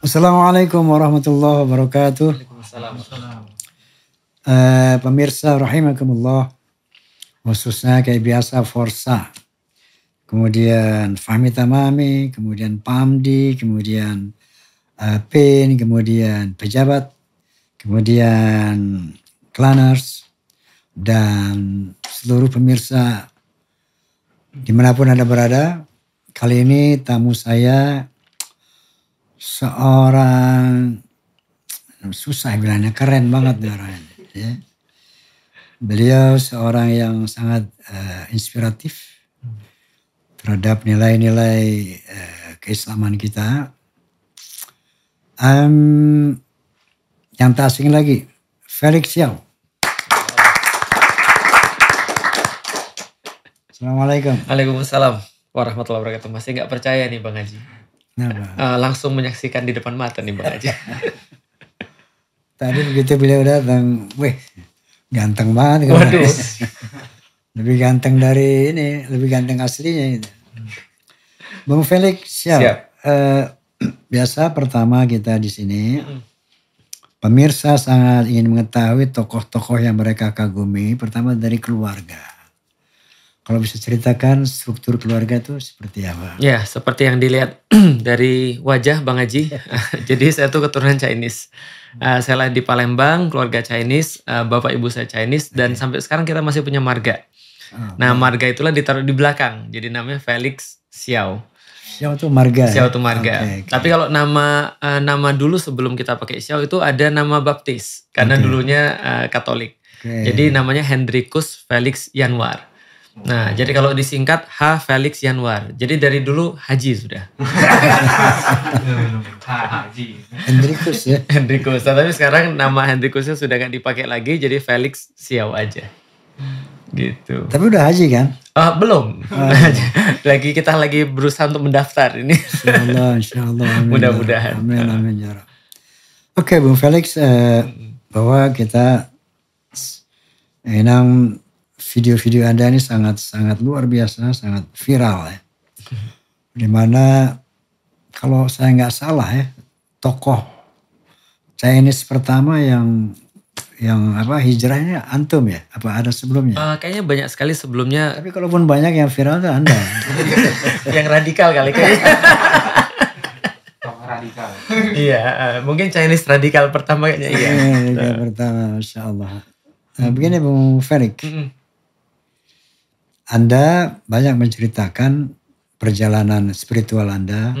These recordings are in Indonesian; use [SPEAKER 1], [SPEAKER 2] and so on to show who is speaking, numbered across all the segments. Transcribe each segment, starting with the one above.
[SPEAKER 1] Assalamualaikum warahmatullahi wabarakatuh. Uh, pemirsa rahimakumullah khususnya kayak biasa Forsa kemudian Fahmi Tamami kemudian Pamdi kemudian uh, Pin kemudian pejabat kemudian Klaners dan seluruh pemirsa dimanapun anda berada kali ini tamu saya seorang susah bilangnya keren banget nih Ya. Beliau seorang yang sangat uh, inspiratif terhadap nilai-nilai uh, keislaman kita. Um, yang tak asing lagi, Felix Yao.
[SPEAKER 2] Assalamualaikum. Waalaikumsalam warahmatullahi wabarakatuh. Masih nggak percaya nih Bang Haji. Uh, langsung menyaksikan di depan mata nih Bang aja.
[SPEAKER 1] Tadi begitu beliau datang, weh, ganteng banget. Kan? Waduh. lebih ganteng dari ini, lebih ganteng aslinya. Gitu. Bang Felix, siap. siap. Uh, biasa pertama kita di sini. Pemirsa sangat ingin mengetahui tokoh-tokoh yang mereka kagumi, pertama dari keluarga. Kalau bisa ceritakan struktur keluarga itu seperti apa?
[SPEAKER 2] Ya, seperti yang dilihat dari wajah Bang Haji. Jadi saya tuh keturunan Chinese. Uh, saya lahir di Palembang, keluarga Chinese, uh, bapak ibu saya Chinese, okay. dan sampai sekarang kita masih punya marga. Oh, nah, marga itulah ditaruh di belakang. Jadi namanya Felix Xiao.
[SPEAKER 1] Xiao itu marga. Xiao itu ya? marga.
[SPEAKER 2] Okay, okay. Tapi kalau nama uh, nama dulu sebelum kita pakai Xiao itu ada nama baptis karena okay. dulunya uh, Katolik. Okay. Jadi namanya Hendrikus Felix Yanwar. Nah, jadi kalau disingkat H Felix Yanwar. Jadi dari dulu Haji sudah. Haji. Hendrikus ya. Hendrikus. Nah, tapi sekarang nama Hendrikusnya sudah nggak dipakai lagi, jadi Felix Siau aja.
[SPEAKER 1] Gitu. Tapi udah haji kan?
[SPEAKER 2] Uh, belum. Ah. lagi kita lagi berusaha untuk mendaftar ini. Insyaallah, Allah, Mudah-mudahan.
[SPEAKER 1] Amin, amin ya, ah. ya Oke, okay, Bung Felix, eh, bahwa kita enam video-video Anda ini sangat-sangat luar biasa, sangat viral ya. Dimana kalau saya nggak salah ya, tokoh Chinese pertama yang yang apa hijrahnya antum ya apa ada sebelumnya
[SPEAKER 2] uh, kayaknya banyak sekali sebelumnya tapi kalaupun banyak yang viral itu anda yang radikal kali kayaknya radikal iya uh, mungkin Chinese radikal pertama kayaknya iya, iya radikal
[SPEAKER 1] pertama masya Allah nah, begini Bung Ferik mm -hmm. Anda banyak menceritakan perjalanan spiritual Anda.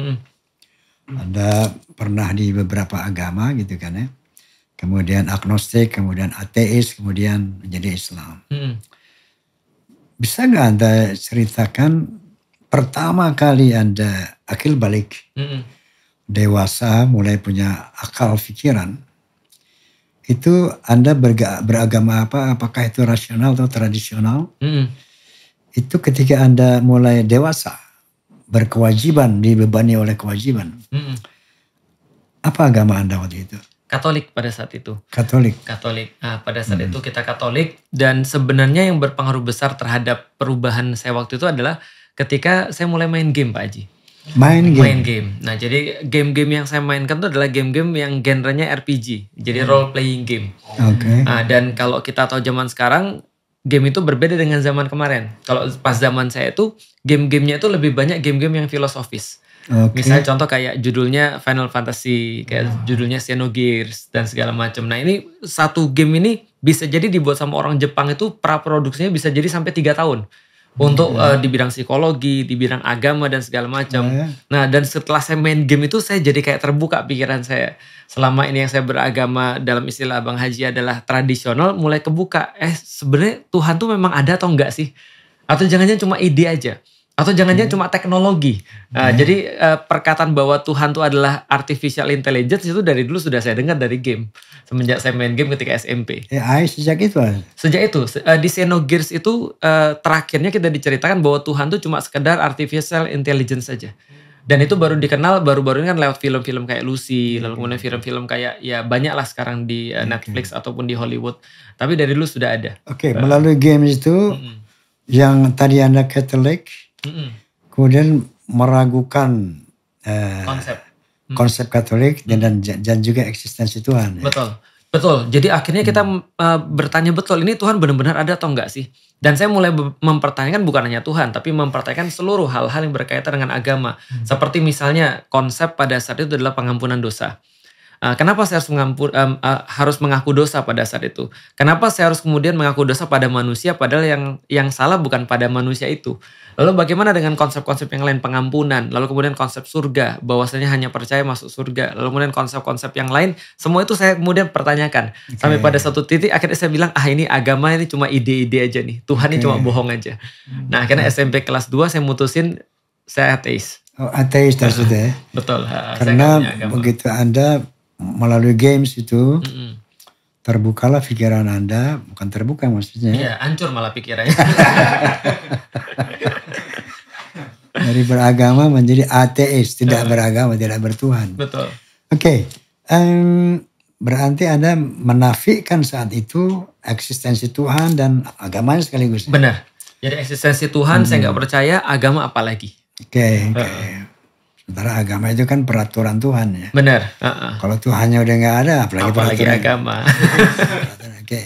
[SPEAKER 1] Anda pernah di beberapa agama gitu kan ya. Kemudian agnostik, kemudian ateis, kemudian menjadi Islam. Bisa nggak Anda ceritakan pertama kali Anda akil balik, dewasa mulai punya akal pikiran, itu Anda beragama apa? Apakah itu rasional atau tradisional? Hmm itu ketika Anda mulai dewasa, berkewajiban, dibebani oleh kewajiban. Hmm. Apa agama Anda waktu itu?
[SPEAKER 2] Katolik pada saat itu. Katolik. Katolik. Nah, pada saat hmm. itu kita Katolik dan sebenarnya yang berpengaruh besar terhadap perubahan saya waktu itu adalah ketika saya mulai main game, Pak Haji.
[SPEAKER 1] Main game. Main
[SPEAKER 2] game. Nah, jadi game-game yang saya mainkan itu adalah game-game yang genrenya RPG. Jadi hmm. role playing game.
[SPEAKER 1] Oke. Okay. Nah,
[SPEAKER 2] dan kalau kita tahu zaman sekarang game itu berbeda dengan zaman kemarin. Kalau pas zaman saya itu game-gamenya itu lebih banyak game-game yang filosofis. Okay. Misalnya contoh kayak judulnya Final Fantasy, kayak oh. judulnya Xenogears dan segala macam. Nah ini satu game ini bisa jadi dibuat sama orang Jepang itu pra-produksinya bisa jadi sampai tiga tahun untuk yeah. Iya. uh, di bidang psikologi, di bidang agama dan segala macam. Yeah. Nah, dan setelah saya main game itu saya jadi kayak terbuka pikiran saya. Selama ini yang saya beragama dalam istilah Bang Haji adalah tradisional mulai kebuka. Eh, sebenarnya Tuhan tuh memang ada atau enggak sih? Atau jangan-jangan cuma ide aja? atau jangan-jangan hmm. cuma teknologi. Nah, hmm. Jadi uh, perkataan bahwa Tuhan itu adalah artificial intelligence itu dari dulu sudah saya dengar dari game semenjak saya main game ketika SMP.
[SPEAKER 1] AI ya, sejak itu.
[SPEAKER 2] Sejak itu uh, di Xenogears Gears itu uh, terakhirnya kita diceritakan bahwa Tuhan itu cuma sekedar artificial intelligence saja. Dan itu baru dikenal baru-baru ini kan lewat film-film kayak Lucy, okay. Hmm. lalu kemudian film-film kayak ya banyak lah sekarang di uh, Netflix okay. ataupun di Hollywood. Tapi dari dulu sudah ada.
[SPEAKER 1] Oke, okay, melalui game itu -hmm. yang tadi Anda katakan Mm-hmm. Kemudian meragukan uh, konsep mm. konsep Katolik mm. dan dan juga eksistensi Tuhan. Ya.
[SPEAKER 2] Betul. Ya. Betul. Jadi akhirnya kita hmm. uh, bertanya betul ini Tuhan benar-benar ada atau enggak sih? Dan saya mulai mempertanyakan bukan hanya Tuhan, tapi mempertanyakan seluruh hal-hal yang berkaitan dengan agama. Hmm. Seperti misalnya konsep pada saat itu adalah pengampunan dosa. Ah, kenapa saya harus mengampur, uh, ah, harus mengaku dosa pada saat itu? Kenapa saya harus kemudian mengaku dosa pada manusia padahal yang yang salah bukan pada manusia itu? Lalu bagaimana dengan konsep-konsep yang lain pengampunan? Lalu kemudian konsep surga, bahwasanya hanya percaya masuk surga. Lalu kemudian konsep-konsep yang lain, semua itu saya kemudian pertanyakan okay. sampai pada satu titik akhirnya saya bilang ah ini agama ini cuma ide-ide aja nih, Tuhan okay. ini cuma bohong aja. Hmm. Nah karena SMP kelas 2 saya mutusin saya ateis.
[SPEAKER 1] Oh, ateis sudah. ya?
[SPEAKER 2] Betul. Ah,
[SPEAKER 1] karena begitu Anda melalui games itu mm -hmm. terbukalah pikiran anda bukan terbuka maksudnya ya
[SPEAKER 2] hancur malah pikirannya
[SPEAKER 1] dari beragama menjadi ateis tidak beragama tidak bertuhan betul oke okay. um, berarti anda menafikan saat itu eksistensi Tuhan dan agamanya sekaligus ya? benar
[SPEAKER 2] jadi eksistensi Tuhan hmm. saya nggak percaya agama apalagi
[SPEAKER 1] oke okay, okay. Uh -uh. Sementara agama itu kan peraturan Tuhan ya. Benar. Uh -uh. Kalau Tuhannya udah nggak ada, apalagi, apalagi peraturan.
[SPEAKER 2] agama. Oke.
[SPEAKER 1] Okay.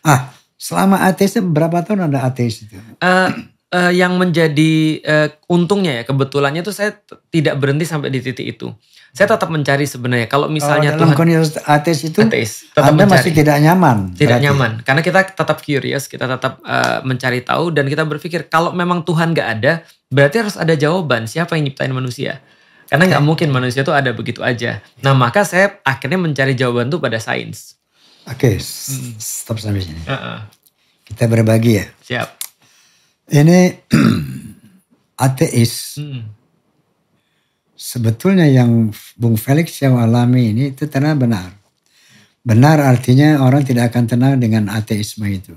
[SPEAKER 1] Ah, selama ateis berapa tahun ada ateis itu?
[SPEAKER 2] Uh, uh, yang menjadi uh, untungnya ya kebetulannya tuh saya tidak berhenti sampai di titik itu. Saya tetap mencari sebenarnya. Kalau oh, misalnya oh, dalam
[SPEAKER 1] Tuhan ateis itu, ateis, tetap Anda mencari. masih tidak nyaman. Tidak berarti. Ya? nyaman,
[SPEAKER 2] karena kita tetap curious, kita tetap uh, mencari tahu dan kita berpikir kalau memang Tuhan nggak ada, Berarti harus ada jawaban siapa yang nyiptain manusia. Karena nggak mungkin manusia itu ada begitu aja. Nah maka saya akhirnya mencari jawaban tuh pada sains.
[SPEAKER 1] Oke, okay, stop sampai sini. Uh -uh. Kita berbagi ya. Siap. Ini ateis. Hmm. Sebetulnya yang Bung Felix yang alami ini itu ternyata benar. Benar artinya orang tidak akan tenang dengan ateisme itu.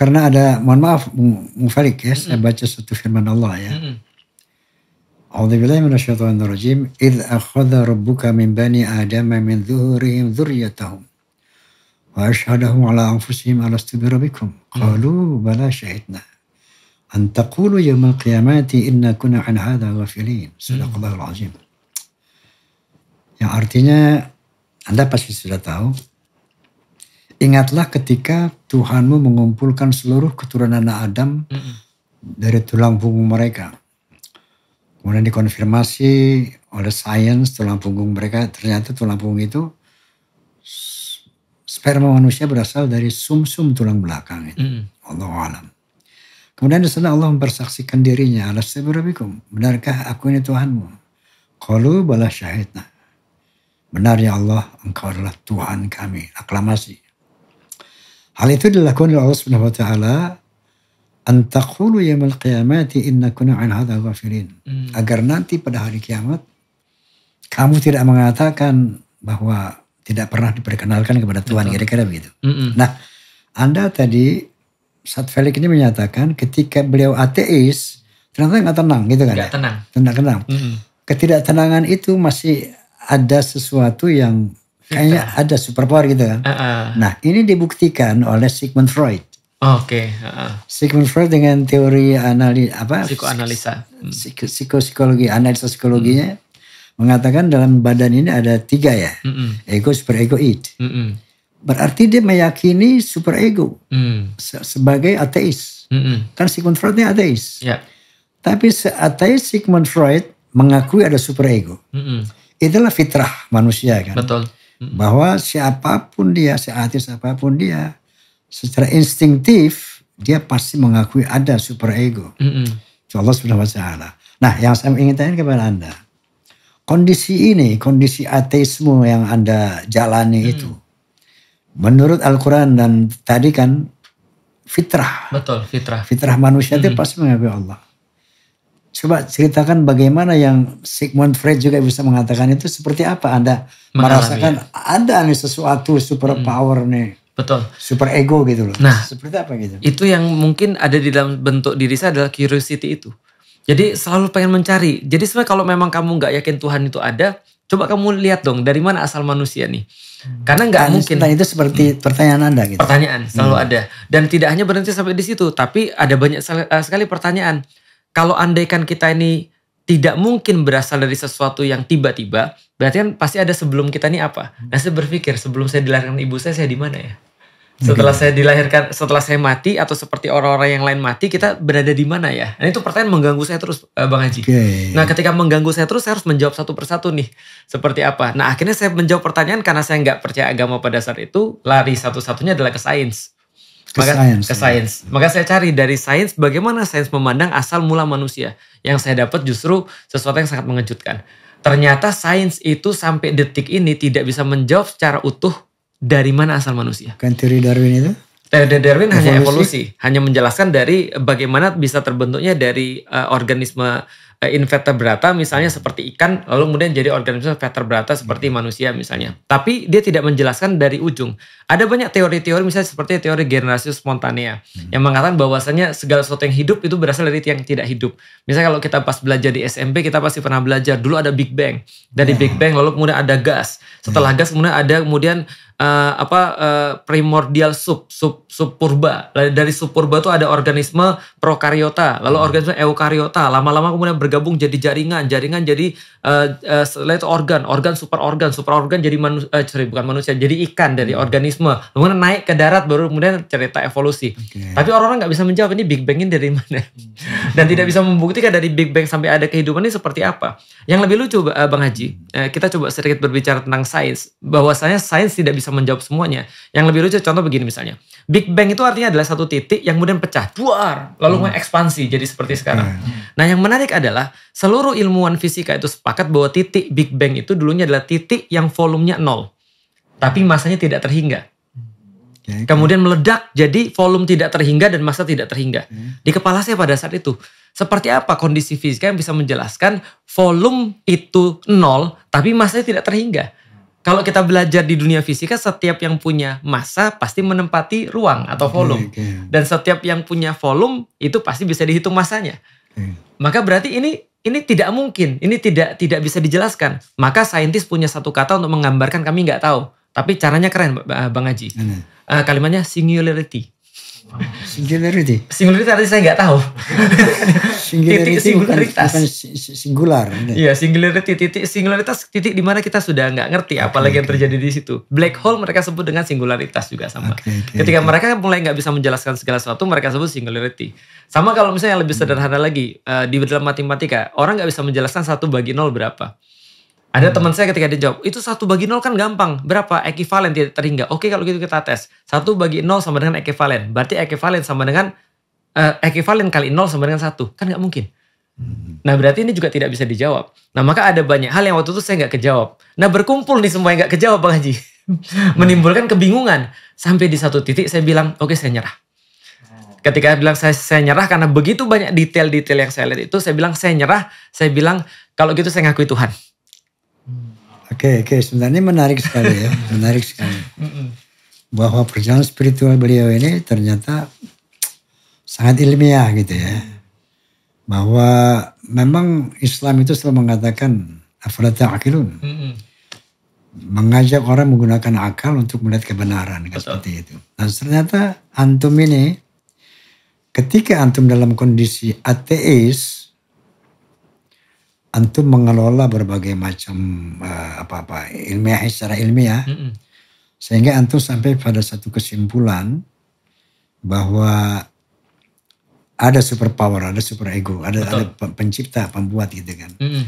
[SPEAKER 1] karena ada mohon maaf mufarik ya mm -hmm. saya baca satu firman Allah ya mm -hmm. A'udzubillahi minasyaitonirrajim id akhadha rabbuka min bani adama min zuhurihim dzurriyyatahum wa ashhadahum ala anfusihim alastu bi rabbikum qalu bala syahidna an taqulu yawmal qiyamati inna kunna an hadha ghafilin sadaqallahul azim yang artinya Anda pasti sudah tahu Ingatlah ketika Tuhanmu mengumpulkan seluruh keturunan anak Adam mm dari tulang punggung mereka. Kemudian dikonfirmasi oleh sains tulang punggung mereka ternyata tulang punggung itu sperma manusia berasal dari sumsum -sum tulang belakang itu. Mm. Allah alam. Kemudian di sana Allah mempersaksikan dirinya. Alastabirubikum. Benarkah aku ini Tuhanmu? Kalu balas syahidna. Benar ya Allah, engkau adalah Tuhan kami. Aklamasi. Hal itu dilakukan oleh Allah Subhanahu wa taala antaqulu yaumil qiyamati innakum an hadza ghafirin. Hmm. Agar nanti pada hari kiamat kamu tidak mengatakan bahwa tidak pernah diperkenalkan kepada Tuhan kira-kira begitu. Mm -mm. Nah, Anda tadi saat Felix ini menyatakan ketika beliau ateis ternyata nggak tenang gitu kan? Nggak tenang. Tenang tenang. Mm -mm. Ketidaktenangan itu masih ada sesuatu yang kayaknya ada super superpower gitu kan. Uh -uh. Nah ini dibuktikan oleh Sigmund Freud.
[SPEAKER 2] Oh, Oke. Okay. Uh -uh.
[SPEAKER 1] Sigmund Freud dengan teori anali apa? Psikoanalisa. Hmm. Psik psikologi, analisa psikologinya hmm. mengatakan dalam badan ini ada tiga ya, hmm -mm. ego, ego, id. Hmm -mm. Berarti dia meyakini super
[SPEAKER 3] hmm.
[SPEAKER 1] se sebagai ateis. Hmm -mm. Kan Sigmund Freudnya ateis. Ya. Tapi ateis Sigmund Freud mengakui ada super Hmm -mm. Itulah fitrah manusia kan. Betul hmm. bahwa siapapun dia, seartis apapun dia, secara instingtif dia pasti mengakui ada super ego. Hmm. Allah subhanahu ta'ala. Nah yang saya ingin tanyakan kepada Anda. Kondisi ini, kondisi ateisme yang Anda jalani hmm. itu. Menurut Al-Quran dan tadi kan fitrah.
[SPEAKER 2] Betul, fitrah. Fitrah
[SPEAKER 1] manusia hmm. itu pasti mengakui Allah. Coba ceritakan bagaimana yang Sigmund Freud juga bisa mengatakan itu seperti apa Anda Mengalami, merasakan ya. ada nih sesuatu super
[SPEAKER 2] hmm. power nih. Betul. Super ego gitu loh. Nah, seperti apa gitu. Itu yang mungkin ada di dalam bentuk diri saya adalah curiosity itu. Jadi selalu pengen mencari. Jadi sebenarnya kalau memang kamu nggak yakin Tuhan itu ada, coba kamu lihat dong dari mana asal manusia nih. Hmm. Karena nggak mungkin.
[SPEAKER 1] itu seperti hmm. pertanyaan Anda
[SPEAKER 2] gitu. Pertanyaan selalu hmm. ada. Dan tidak hanya berhenti sampai di situ, tapi ada banyak eh, sekali pertanyaan kalau andaikan kita ini tidak mungkin berasal dari sesuatu yang tiba-tiba, berarti kan pasti ada sebelum kita ini apa. Nah saya berpikir sebelum saya dilahirkan ibu saya, saya di mana ya? Setelah saya dilahirkan, setelah saya mati atau seperti orang-orang yang lain mati, kita berada di mana ya? Nah itu pertanyaan mengganggu saya terus, eh, Bang Haji. Okay. Nah ketika mengganggu saya terus, saya harus menjawab satu persatu nih, seperti apa? Nah akhirnya saya menjawab pertanyaan karena saya nggak percaya agama pada saat itu, lari satu-satunya adalah ke sains
[SPEAKER 1] ke maka, science. Ke ya. science.
[SPEAKER 2] Maka saya cari dari sains bagaimana sains memandang asal mula manusia. Yang saya dapat justru sesuatu yang sangat mengejutkan. Ternyata sains itu sampai detik ini tidak bisa menjawab secara utuh dari mana asal manusia. Kan teori Darwin itu? Teori Darwin evolusi. hanya evolusi, hanya menjelaskan dari bagaimana bisa terbentuknya dari uh, organisme Eh, invertebrata misalnya seperti ikan lalu kemudian jadi organisme vertebrata seperti manusia misalnya. Tapi dia tidak menjelaskan dari ujung. Ada banyak teori-teori misalnya seperti teori generasi spontanea hmm. yang mengatakan bahwasanya segala sesuatu yang hidup itu berasal dari yang tidak hidup. Misalnya kalau kita pas belajar di SMP kita pasti pernah belajar dulu ada Big Bang. Dari ya. Big Bang lalu kemudian ada gas. Setelah ya. gas kemudian ada kemudian uh, apa uh, primordial sub sub purba Dari purba itu ada organisme prokariota, lalu hmm. organisme eukariota. Lama-lama kemudian bergabung jadi jaringan, jaringan jadi uh, uh, itu organ, organ super organ, super organ jadi manusia, uh, bukan manusia, jadi ikan dari hmm. organisme. Kemudian naik ke darat baru kemudian cerita evolusi. Okay. Tapi orang-orang nggak bisa menjawab ini Big Bang ini dari mana. Hmm. Dan tidak bisa membuktikan dari Big Bang sampai ada kehidupan ini seperti apa. Yang lebih lucu Bang Haji, kita coba sedikit berbicara tentang sains. Bahwasanya sains tidak bisa bisa menjawab semuanya. Yang lebih lucu contoh begini misalnya. Big Bang itu artinya adalah satu titik yang kemudian pecah, buar, lalu hmm. ekspansi jadi seperti sekarang. Hmm. hmm. Nah yang menarik adalah seluruh ilmuwan fisika itu sepakat bahwa titik Big Bang itu dulunya adalah titik yang volumenya nol. Tapi masanya tidak terhingga. Ya, kemudian meledak jadi volume tidak terhingga dan masa tidak terhingga. Hmm. Di kepala saya pada saat itu, seperti apa kondisi fisika yang bisa menjelaskan volume itu nol tapi masanya tidak terhingga kalau kita belajar di dunia fisika, setiap yang punya massa pasti menempati ruang atau volume, okay, okay. dan setiap yang punya volume itu pasti bisa dihitung massanya. Okay. Maka berarti ini ini tidak mungkin, ini tidak tidak bisa dijelaskan. Maka saintis punya satu kata untuk menggambarkan kami nggak tahu, tapi caranya keren, bang Haji. Uh, kalimatnya singularity. Singularity. Singularity artinya saya nggak tahu.
[SPEAKER 1] singularity titik singularitas. Bukan, bukan singular. Iya
[SPEAKER 2] singularity titik singularitas titik di mana kita sudah nggak ngerti okay, apalagi okay. yang terjadi di situ. Black hole mereka sebut dengan singularitas juga sama. Okay, okay, Ketika okay. mereka mulai nggak bisa menjelaskan segala sesuatu mereka sebut singularity. Sama kalau misalnya yang lebih hmm. sederhana hmm. lagi uh, di dalam matematika orang nggak bisa menjelaskan satu bagi nol berapa. Ada hmm. teman saya ketika dia jawab, itu satu bagi nol kan gampang. Berapa? Ekivalen tidak terhingga. Oke kalau gitu kita tes. Satu bagi nol sama dengan ekivalen. Berarti ekivalen sama dengan uh, eh, ekivalen kali nol sama dengan satu. Kan nggak mungkin. Hmm. Nah berarti ini juga tidak bisa dijawab. Nah maka ada banyak hal yang waktu itu saya nggak kejawab. Nah berkumpul nih semua yang nggak kejawab Bang Haji. Menimbulkan kebingungan. Sampai di satu titik saya bilang, oke okay, saya nyerah. Ketika saya bilang saya, saya nyerah karena begitu banyak detail-detail yang saya lihat itu, saya bilang saya nyerah, saya bilang kalau gitu saya ngakui Tuhan.
[SPEAKER 1] Oke, oke. Sebenarnya menarik sekali ya. menarik sekali. Bahwa perjalanan spiritual beliau ini ternyata sangat ilmiah gitu ya. Bahwa memang Islam itu selalu mengatakan afala akilun, Mengajak orang menggunakan akal untuk melihat kebenaran. Kan Betul. Seperti itu. Dan ternyata antum ini ketika antum dalam kondisi ateis antum mengelola berbagai macam uh, apa-apa ilmiah eh, secara ilmiah mm -mm. sehingga antum sampai pada satu kesimpulan bahwa ada super power ada super ego, ada ada pencipta, pembuat gitu kan. Mm -hmm.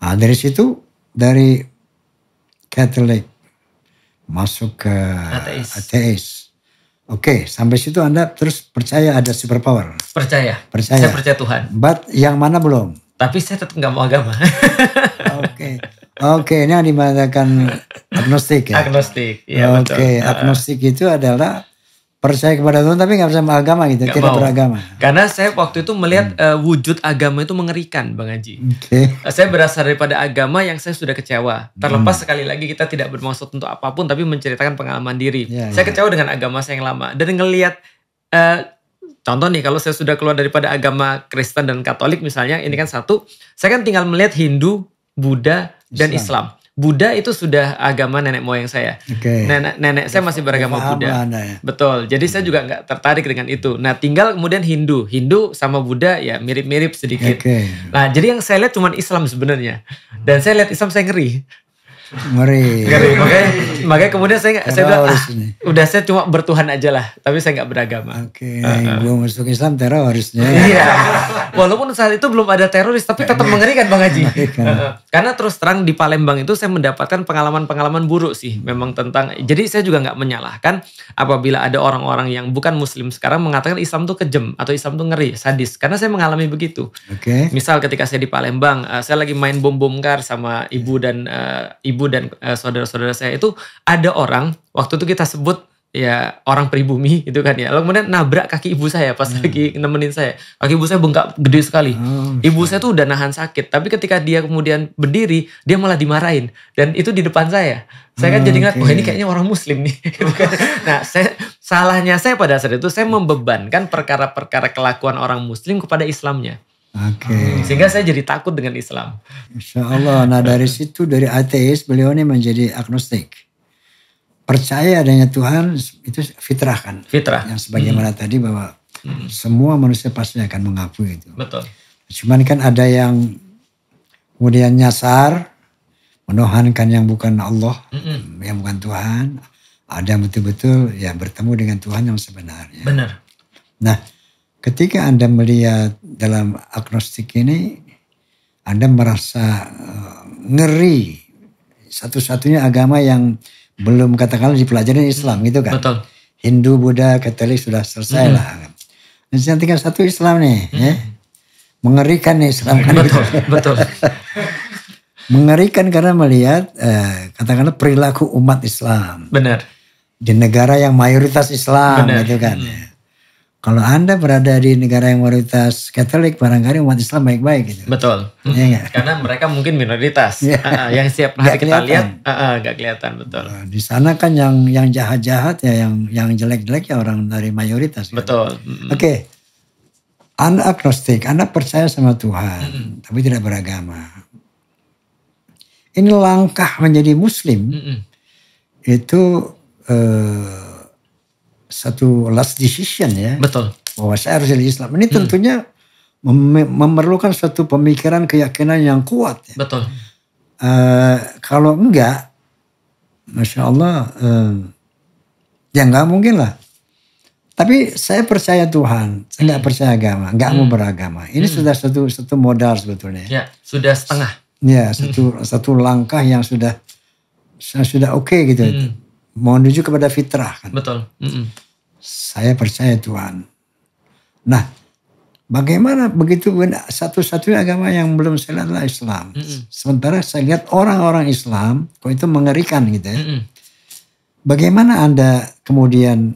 [SPEAKER 1] Nah, dari situ dari Catholic masuk ke ateis. Oke, okay, sampai situ Anda terus percaya ada superpower.
[SPEAKER 2] Percaya. Percaya. Saya percaya
[SPEAKER 1] Tuhan. But yang mana belum?
[SPEAKER 2] tapi saya tetap nggak mau agama.
[SPEAKER 1] Oke, oke. Okay. okay. Ini dikatakan agnostik ya. Agnostik, ya Oke, okay. Betul. agnostik itu adalah percaya kepada Tuhan tapi nggak sama agama gitu, gak tidak mau. beragama.
[SPEAKER 2] Karena saya waktu itu melihat hmm. uh, wujud agama itu mengerikan, Bang Haji. Okay. Eh, saya berasal daripada agama yang saya sudah kecewa. Terlepas hmm. sekali lagi kita tidak bermaksud untuk apapun, tapi menceritakan pengalaman diri. Ya, saya ya. kecewa dengan agama saya yang lama dan ngelihat uh, Contoh nih, kalau saya sudah keluar daripada agama Kristen dan Katolik misalnya, ini kan satu, saya kan tinggal melihat Hindu, Buddha, dan Islam. Islam. Buddha itu sudah agama nenek moyang saya.
[SPEAKER 1] Okay. Nenek,
[SPEAKER 2] nenek saya masih beragama Faham Buddha. ya? Betul. Jadi saya juga nggak tertarik dengan itu. Nah, tinggal kemudian Hindu. Hindu sama Buddha ya mirip-mirip sedikit. Okay. Nah, jadi yang saya lihat cuma Islam sebenarnya. Dan saya lihat Islam saya ngeri.
[SPEAKER 1] Ngeri. Ngeri. Makanya,
[SPEAKER 2] makanya kemudian saya saya udah, ah, udah saya cuma bertuhan aja lah, tapi saya nggak beragama. Oke,
[SPEAKER 1] okay. uh, uh. Ah. gue masuk Islam terorisnya. Iya.
[SPEAKER 2] Walaupun saat itu belum ada teroris, tapi tetap iya. mengerikan Bang Haji. Karena terus terang di Palembang itu saya mendapatkan pengalaman-pengalaman buruk sih, memang tentang. Jadi saya juga nggak menyalahkan apabila ada orang-orang yang bukan Muslim sekarang mengatakan Islam tuh kejam atau Islam tuh ngeri, sadis. Karena saya mengalami begitu. Oke. Okay. Misal ketika saya di Palembang, eh, saya lagi main bom bom kar sama ibu dan uh, ibu ibu dan uh, saudara-saudara saya itu ada orang waktu itu kita sebut ya orang pribumi itu kan ya. Lalu kemudian nabrak kaki ibu saya pas hmm. lagi nemenin saya. Kaki ibu saya bengkak gede sekali. Hmm. Ibu saya tuh udah nahan sakit, tapi ketika dia kemudian berdiri, dia malah dimarahin dan itu di depan saya. Saya kan hmm, jadi ngeliat, wah okay. oh, ini kayaknya orang muslim nih. Gitu kan. Nah, saya salahnya saya pada saat itu saya membebankan perkara-perkara kelakuan orang muslim kepada Islamnya. Oke. Okay. Hmm, sehingga saya jadi takut dengan Islam.
[SPEAKER 1] Insya Allah. Nah dari situ dari ateis beliau ini menjadi agnostik. Percaya adanya Tuhan itu fitrah kan.
[SPEAKER 2] Fitrah. Yang sebagaimana
[SPEAKER 1] hmm. tadi bahwa hmm. semua manusia pasti akan mengakui itu. Betul. Cuman kan ada yang kemudian nyasar, menuhankan yang bukan Allah, hmm. yang bukan Tuhan. Ada yang betul-betul ya bertemu dengan Tuhan yang sebenarnya. Benar. Nah Ketika Anda melihat dalam agnostik ini, Anda merasa eh, ngeri. Satu-satunya agama yang belum katakanlah dipelajari Islam gitu kan. Betul. Hindu, Buddha, Katolik sudah selesai mm -hmm. lah. Dan tinggal satu Islam nih. Mm ya. Mengerikan nih Islam kan. Betul, gitu. betul. Mengerikan karena melihat eh, katakanlah perilaku umat Islam. Benar. Di negara yang mayoritas Islam Benar. gitu kan. Mm. Kalau Anda berada di negara yang mayoritas Katolik, barangkali umat Islam baik-baik gitu. Betul. Ya,
[SPEAKER 2] Karena mereka mungkin minoritas. Ya. yang siap hari gak kita kelihatan. lihat, uh, ah, gak kelihatan betul. Nah,
[SPEAKER 1] di sana kan yang yang jahat-jahat ya, yang yang jelek-jelek ya orang dari mayoritas.
[SPEAKER 2] Gitu. Betul. Gitu. Oke.
[SPEAKER 1] Okay. Anda agnostik, Anda percaya sama Tuhan, mm. tapi tidak beragama. Ini langkah menjadi muslim. Mm. Itu eh, satu last decision ya. Betul. Bahwa saya harus jadi Islam. Ini hmm. tentunya memerlukan satu pemikiran keyakinan yang kuat. Ya. Betul. Uh, kalau enggak, masya Allah, uh, ya enggak mungkin lah. Tapi saya percaya Tuhan, saya enggak hmm. percaya agama, enggak hmm. mau beragama. Ini hmm. sudah satu satu modal sebetulnya.
[SPEAKER 2] Ya, sudah setengah.
[SPEAKER 1] Ya, hmm. satu satu langkah yang sudah sudah oke okay gitu. Hmm mohon menuju kepada fitrah
[SPEAKER 2] kan. Betul. Mm -mm.
[SPEAKER 1] Saya percaya Tuhan. Nah, bagaimana begitu satu-satunya agama yang belum saya adalah Islam. Mm -mm. Sementara saya lihat orang-orang Islam kok itu mengerikan gitu ya. Mm -mm. Bagaimana Anda kemudian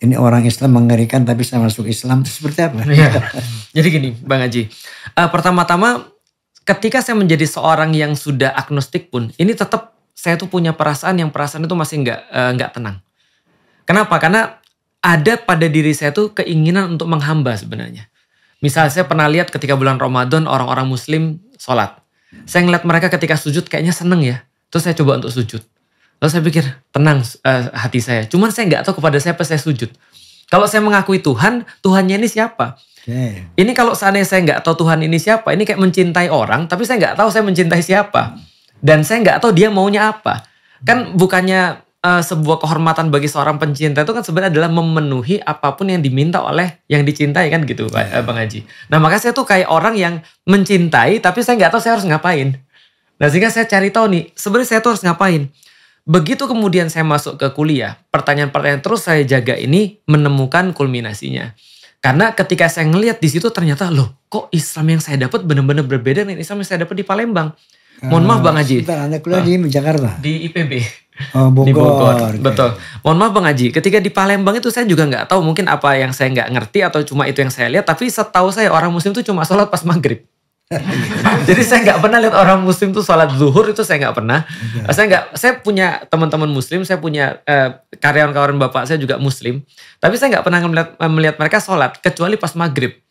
[SPEAKER 1] ini orang Islam mengerikan tapi saya masuk Islam itu seperti
[SPEAKER 2] apa? Ya. Jadi gini Bang Haji, uh, pertama-tama ketika saya menjadi seorang yang sudah agnostik pun ini tetap saya tuh punya perasaan yang perasaan itu masih nggak eh, nggak uh, tenang. Kenapa? Karena ada pada diri saya tuh keinginan untuk menghamba sebenarnya. Misalnya saya pernah lihat ketika bulan Ramadan orang-orang muslim sholat. Saya ngeliat mereka ketika sujud kayaknya seneng ya. Terus saya coba untuk sujud. Lalu saya pikir tenang uh, hati saya. Cuman saya nggak tahu kepada siapa saya sujud. Kalau saya mengakui Tuhan, Tuhannya ini siapa? Okay. Ini kalau seandainya saya nggak tahu Tuhan ini siapa, ini kayak mencintai orang, tapi saya nggak tahu saya mencintai siapa. Hmm dan saya nggak tahu dia maunya apa kan hmm. bukannya uh, sebuah kehormatan bagi seorang pencinta itu kan sebenarnya adalah memenuhi apapun yang diminta oleh yang dicintai kan gitu yeah. Iya. Bang Haji. Nah makanya saya tuh kayak orang yang mencintai tapi saya nggak tahu saya harus ngapain. Nah sehingga saya cari tahu nih sebenarnya saya tuh harus ngapain. Begitu kemudian saya masuk ke kuliah, pertanyaan-pertanyaan terus saya jaga ini menemukan kulminasinya. Karena ketika saya ngelihat di situ ternyata loh kok Islam yang saya dapat benar-benar berbeda dengan Islam yang saya dapat di Palembang. Mohon maaf Bang Haji. Bentar, anak kuliah di ah. Jakarta? Di IPB.
[SPEAKER 1] Oh, Bogor. Di Bogor, okay.
[SPEAKER 2] betul. Mohon maaf Bang Haji, ketika di Palembang itu saya juga nggak tahu mungkin apa yang saya nggak ngerti atau cuma itu yang saya lihat. Tapi setahu saya orang muslim itu cuma sholat pas maghrib. Jadi saya nggak pernah lihat orang muslim tuh sholat zuhur itu saya nggak pernah. Okay. Iya. Saya nggak, saya punya teman-teman muslim, saya punya eh, karyawan-karyawan bapak saya juga muslim. Tapi saya nggak pernah melihat, melihat mereka sholat kecuali pas maghrib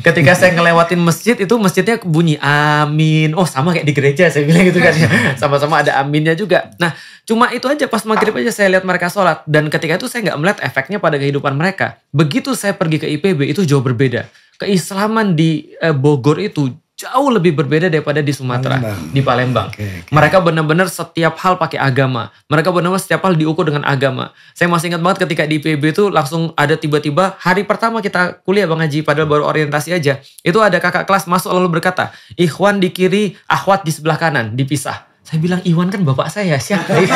[SPEAKER 2] ketika saya ngelewatin masjid itu masjidnya bunyi amin. Oh sama kayak di gereja saya bilang gitu kan ya. Sama-sama ada aminnya juga. Nah cuma itu aja pas maghrib aja saya lihat mereka sholat. Dan ketika itu saya nggak melihat efeknya pada kehidupan mereka. Begitu saya pergi ke IPB itu jauh berbeda. Keislaman di eh, Bogor itu jauh lebih berbeda daripada di Sumatera, di Palembang. Okay, okay. Mereka benar-benar setiap hal pakai agama. Mereka benar-benar setiap hal diukur dengan agama. Saya masih ingat banget ketika di IPB itu langsung ada tiba-tiba hari pertama kita kuliah Bang Haji, padahal baru orientasi aja. Itu ada kakak kelas masuk lalu berkata, Ikhwan di kiri, Ahwat di sebelah kanan, dipisah saya bilang Iwan kan bapak saya siapa ya?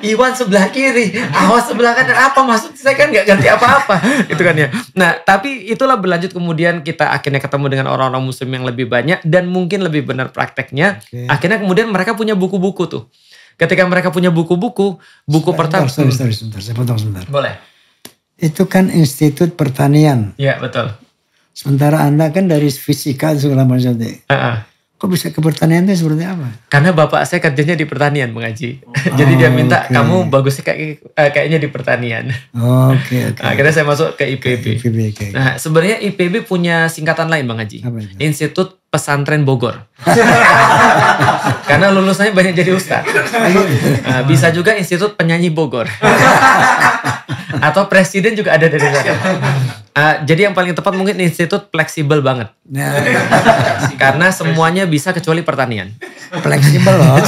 [SPEAKER 2] Iwan sebelah kiri Awas sebelah kanan apa maksud saya kan nggak ganti apa-apa itu kan ya nah tapi itulah berlanjut kemudian kita akhirnya ketemu dengan orang-orang muslim yang lebih banyak dan mungkin lebih benar prakteknya okay. akhirnya kemudian mereka punya buku-buku tuh ketika mereka punya buku-buku buku pertama sebentar, sebentar sebentar saya potong sebentar boleh
[SPEAKER 1] itu kan institut pertanian ya betul sementara anda kan dari fisika segala macam uh -uh kok bisa ke pertanian itu seperti apa?
[SPEAKER 2] Karena bapak saya kerjanya di pertanian mengaji, oh, jadi dia minta okay. kamu bagusnya kayak eh, kayaknya di pertanian.
[SPEAKER 1] Oke oh, oke. Okay,
[SPEAKER 2] nah, okay. akhirnya saya masuk ke IPB. Ke IPB okay. Nah sebenarnya IPB punya singkatan lain Bang mengaji, Institut Pesantren Bogor. Karena lulusannya banyak jadi ustadz. Iya. Nah, bisa juga Institut Penyanyi Bogor. atau presiden juga ada dari sana. Uh, eh, jadi yang paling tepat mungkin institut fleksibel banget. Ya. Karena semuanya bisa kecuali pertanian. Fleksibel loh.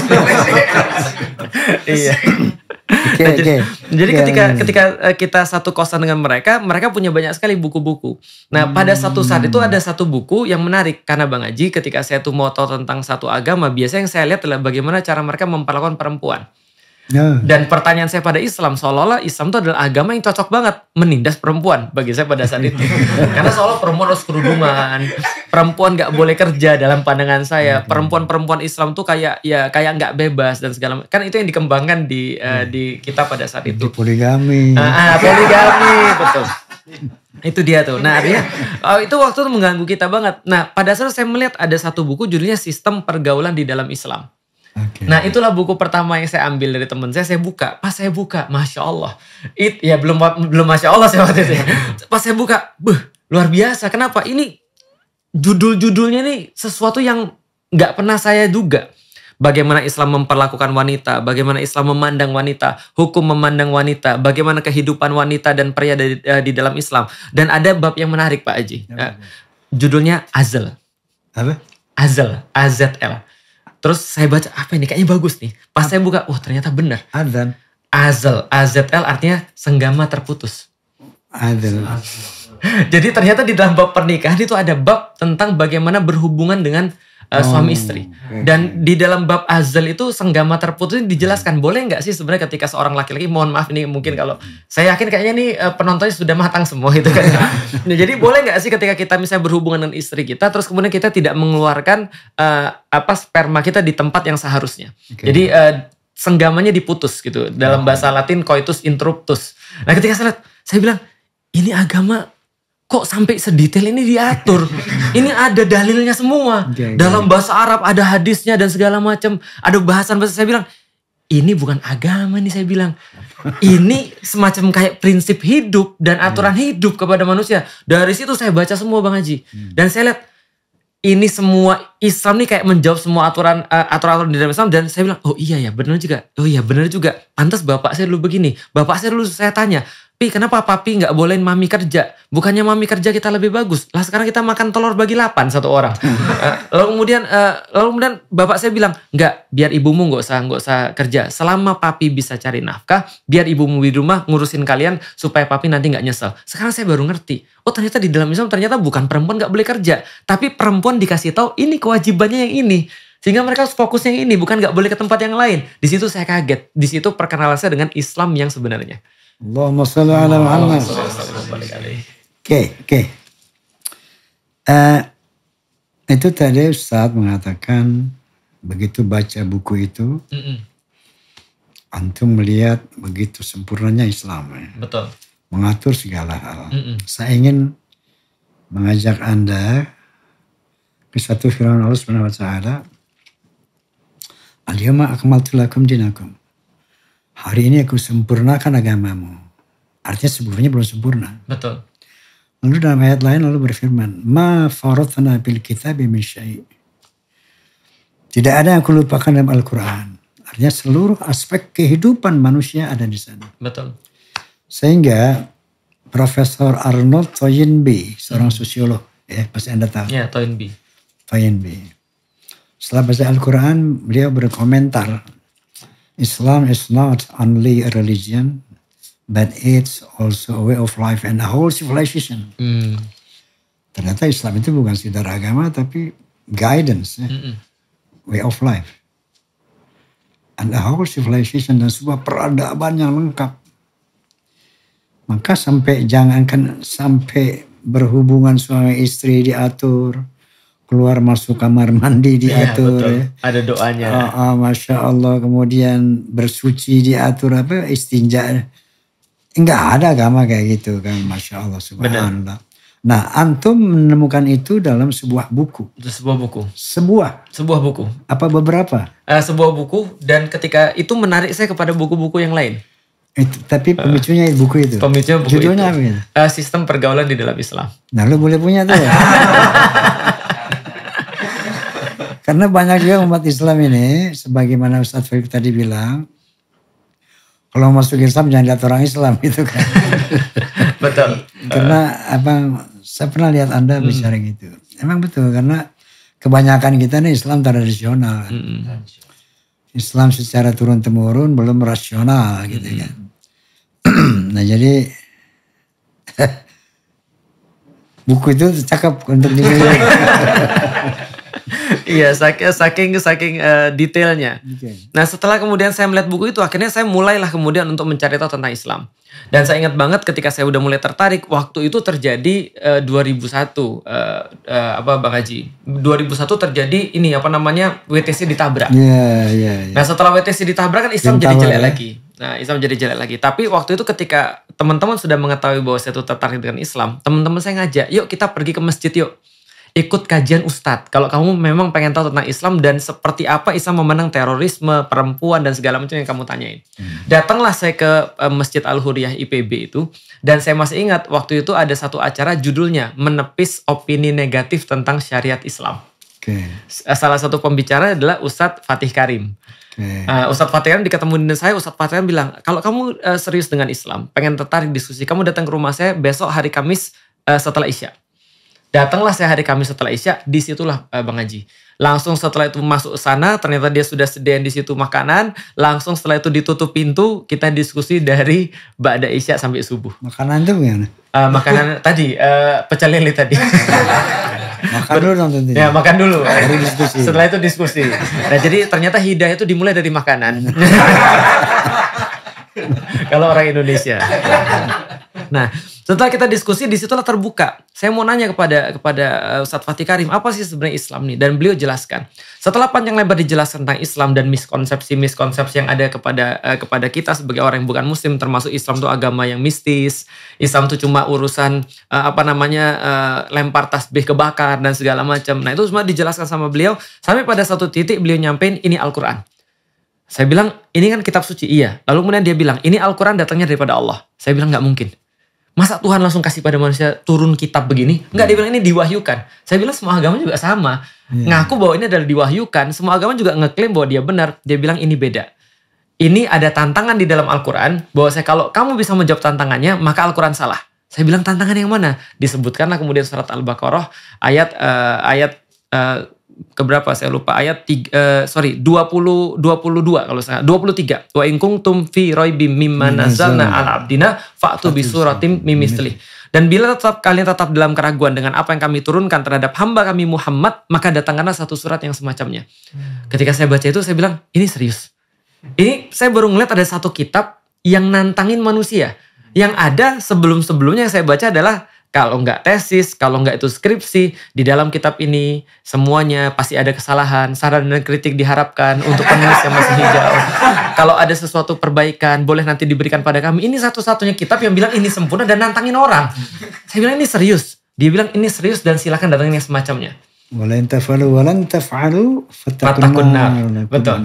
[SPEAKER 2] iya. Okay, nah, okay. Jadi iya, ketika iya, iya. ketika eh, kita satu kosan dengan mereka, mereka punya banyak sekali buku-buku. Nah, hmm. pada satu saat itu ada satu buku yang menarik karena Bang Aji ketika saya tuh mau tahu tentang satu agama, biasanya yang saya lihat adalah bagaimana cara mereka memperlakukan perempuan. Yeah. Dan pertanyaan saya pada Islam seolah-olah Islam itu adalah agama yang cocok banget menindas perempuan bagi saya pada saat itu. Karena seolah perempuan harus kerudungan, perempuan gak boleh kerja dalam pandangan saya. Hmm. Perempuan-perempuan Islam tuh kayak ya kayak nggak bebas dan segala macam. Kan itu yang dikembangkan di uh, di kita pada saat itu. Di poligami. Ah, ah poligami betul. itu dia tuh. Nah artinya oh, itu waktu itu mengganggu kita banget. Nah pada saat saya melihat ada satu buku judulnya Sistem Pergaulan di dalam Islam. Okay. Nah itulah buku pertama yang saya ambil dari teman saya. Saya buka, pas saya buka, masya Allah, it ya belum belum masya Allah saya waktu itu. Ya. Pas saya buka, beh luar biasa. Kenapa? Ini judul-judulnya ini sesuatu yang nggak pernah saya duga. Bagaimana Islam memperlakukan wanita, bagaimana Islam memandang wanita, hukum memandang wanita, bagaimana kehidupan wanita dan pria di, eh, di dalam Islam. Dan ada bab yang menarik Pak Aji. Ya, uh, eh, judulnya Azal. Apa? Azal, L Terus saya baca apa ini kayaknya bagus nih. Pas Ad saya buka, wah ternyata benar. Adzan. Azal, AZL artinya senggama terputus. Jadi ternyata di dalam bab pernikahan itu ada bab tentang bagaimana berhubungan dengan uh, suami oh, istri. Okay. Dan di dalam bab azal itu senggama terputus ini dijelaskan boleh nggak sih sebenarnya ketika seorang laki-laki mohon maaf ini mungkin kalau saya yakin kayaknya nih eh, penontonnya sudah matang semua itu kan. nah, jadi boleh nggak sih ketika kita misalnya berhubungan dengan istri kita terus kemudian kita tidak mengeluarkan uh, apa sperma kita di tempat yang seharusnya. Okay. Jadi uh, senggamanya diputus gitu dalam bahasa Latin coitus interruptus. Nah ketika saya lihat, saya bilang ini agama kok sampai sedetail ini diatur? ini ada dalilnya semua. Okay, Dalam bahasa Arab ada hadisnya dan segala macam. Ada bahasan bahasa saya bilang, ini bukan agama nih saya bilang. Ini semacam kayak prinsip hidup dan iya. aturan yeah. hidup kepada manusia. Dari situ saya baca semua Bang Haji. Hmm. Dan saya lihat ini semua Islam nih kayak menjawab semua aturan uh, eh, aturan aturan di dalam Islam dan saya bilang oh iya ya benar juga oh iya benar juga pantas bapak saya dulu begini bapak saya dulu saya tanya Pi, kenapa papi nggak bolehin mami kerja? Bukannya mami kerja kita lebih bagus. Lah sekarang kita makan telur bagi 8 satu orang. Hmm. Eh, lalu kemudian eh, lalu kemudian bapak saya bilang, "Nggak, biar ibumu nggak usah nggak usah kerja. Selama papi bisa cari nafkah, biar ibumu di rumah ngurusin kalian supaya papi nanti nggak nyesel." Sekarang saya baru ngerti. Oh, ternyata di dalam Islam ternyata bukan perempuan nggak boleh kerja, tapi perempuan dikasih tahu ini kewajibannya yang ini. Sehingga mereka harus fokusnya ini, bukan nggak boleh ke tempat yang lain. Di situ saya kaget. Di situ perkenalan saya dengan Islam yang sebenarnya.
[SPEAKER 1] Allahumma salli ala Muhammad. Oke, oke. Eh, itu tadi saat mengatakan begitu baca buku itu, mm -mm. antum melihat begitu sempurnanya Islam. Ya. Betul. Mengatur segala hal. Mm -mm. Saya ingin mengajak anda ke satu firman Allah Subhanahu Wa Taala. Al-yawma akmaltu lakum dinakum Hari ini aku sempurnakan agamamu. Artinya sebelumnya belum sempurna. Betul. Lalu dalam ayat lain lalu berfirman, Ma farothana bil kitab min Tidak ada yang aku lupakan dalam Al-Quran. Artinya seluruh aspek kehidupan manusia ada di sana. Betul. Sehingga Profesor Arnold Toynbee, seorang hmm. sosiolog, ya pasti Anda tahu. Ya, Toynbee. Toynbee. Setelah baca Al-Quran, beliau berkomentar Islam is not only a religion, but it's also a way of life and a whole civilization. Mm. Ternyata Islam itu bukan sekedar agama, tapi guidance, mm Mm Eh, way of life. And a whole civilization dan sebuah peradaban yang lengkap. Maka sampai jangankan sampai berhubungan suami istri diatur, keluar masuk kamar mandi iya, diatur ya, ya.
[SPEAKER 2] ada doanya oh,
[SPEAKER 1] oh, masya Allah kemudian bersuci diatur apa istinja enggak ada agama kayak gitu kan masya Allah subhanallah Benar. nah antum menemukan itu dalam sebuah buku
[SPEAKER 2] sebuah buku
[SPEAKER 1] sebuah sebuah buku apa
[SPEAKER 2] beberapa uh, sebuah buku dan ketika itu menarik saya kepada buku-buku yang lain itu,
[SPEAKER 1] tapi eh, pemicunya uh, buku itu. Pemicunya buku Judulnya
[SPEAKER 2] itu. apa? Uh, eh, sistem pergaulan di dalam Islam.
[SPEAKER 1] Nah, lu boleh punya tuh. Ya? Karena banyak juga umat Islam ini, sebagaimana Ustadz Fadli tadi bilang, kalau masuk Islam jangan lihat orang Islam gitu kan. betul. karena abang, saya pernah lihat Anda hmm. bicara gitu. Emang betul, karena kebanyakan kita ini Islam tradisional. Hmm. Islam secara turun-temurun belum rasional gitu kan. Hmm. nah jadi buku itu cakep untuk dibeli.
[SPEAKER 2] Iya, saking saking saking uh, detailnya. Okay. Nah, setelah kemudian saya melihat buku itu, akhirnya saya mulailah kemudian untuk mencari tahu tentang Islam. Dan saya ingat banget ketika saya udah mulai tertarik, waktu itu terjadi uh, 2001 uh, uh, apa Bang Haji. 2001 terjadi ini apa namanya? WTC ditabrak. Yeah, yeah, yeah. Nah, setelah WTC ditabrak kan Islam Bintang jadi jelek ya. lagi. Nah, Islam jadi jelek lagi. Tapi waktu itu ketika teman-teman sudah mengetahui bahwa saya itu tertarik dengan Islam, teman-teman saya ngajak, "Yuk kita pergi ke masjid yuk." ikut kajian ustadz. Kalau kamu memang pengen tahu tentang Islam dan seperti apa Islam memenang terorisme, perempuan dan segala macam yang kamu tanyain. Hmm. Datanglah saya ke eh, Masjid Al Huriyah IPB itu dan saya masih ingat waktu itu ada satu acara judulnya menepis opini negatif tentang syariat Islam. Okay. Eh, salah satu pembicara adalah Ustadz Fatih Karim. Uh, Ustadz Fatih Karim diketemu dengan saya, Ustadz Fatih Karim bilang, kalau kamu uh, serius dengan Islam, pengen tertarik diskusi, kamu datang ke rumah saya besok hari Kamis uh, setelah Isya. Datanglah saya hari Kamis setelah Isya, disitulah uh, Bang Haji. Langsung setelah itu masuk sana, ternyata dia sudah sediain di situ makanan. Langsung setelah itu ditutup pintu, kita diskusi dari Ba'da Isya sampai subuh.
[SPEAKER 1] Makanan itu gimana?
[SPEAKER 2] Uh, makanan tadi, uh, pecel lele tadi. makan dulu nonton Ya makan dulu. Setelah itu diskusi. Nah jadi ternyata hidayah itu dimulai dari makanan. Kalau orang Indonesia. Nah setelah kita diskusi di situlah terbuka. Saya mau nanya kepada kepada eh, Ustadz Fatih Karim, apa sih sebenarnya Islam nih? Dan beliau jelaskan. Setelah panjang lebar dijelaskan tentang Islam dan miskonsepsi-miskonsepsi yang ada kepada eh, kepada kita sebagai orang yang bukan muslim termasuk Islam itu agama yang mistis, Islam itu cuma urusan eh, apa namanya lempar tasbih kebakar dan segala macam. Nah, itu semua dijelaskan sama beliau sampai pada satu titik beliau nyampein ini Al-Qur'an. Saya bilang, ini kan kitab suci, iya. Lalu kemudian dia bilang, ini Al-Quran datangnya daripada Allah. Saya bilang, nggak mungkin. Masa Tuhan langsung kasih pada manusia turun kitab begini? Enggak, dia bilang ini diwahyukan. Saya bilang semua agama juga sama. Hmm. Ngaku bahwa ini adalah diwahyukan, semua agama juga ngeklaim bahwa dia benar. Dia bilang ini beda. Ini ada tantangan di dalam Al-Quran, bahwa saya kalau kamu bisa menjawab tantangannya, maka Al-Quran salah. Saya bilang tantangan yang mana? Disebutkanlah kemudian surat Al-Baqarah ayat uh, ayat uh, keberapa saya lupa ayat tiga, uh, sorry 20 22 kalau saya 23 wa in kuntum fi raibim mimma nazalna ala abdina fa'tu bi suratim mimislih dan bila tetap kalian tetap dalam keraguan dengan apa yang kami turunkan terhadap hamba kami Muhammad maka datangkanlah satu surat yang semacamnya hmm. ketika saya baca itu saya bilang ini serius ini saya baru ngeliat ada satu kitab yang nantangin manusia yang ada sebelum-sebelumnya yang saya baca adalah kalau nggak tesis, kalau nggak itu skripsi, di dalam kitab ini semuanya pasti ada kesalahan. Saran dan kritik diharapkan untuk penulis yang masih hijau. kalau ada sesuatu perbaikan, boleh nanti diberikan pada kami. Ini satu-satunya kitab yang bilang ini sempurna dan nantangin orang. Saya bilang ini serius. Dia bilang ini serius dan silahkan datangin yang semacamnya.
[SPEAKER 1] Walain tafalu walan tafalu
[SPEAKER 2] fatakun Betul.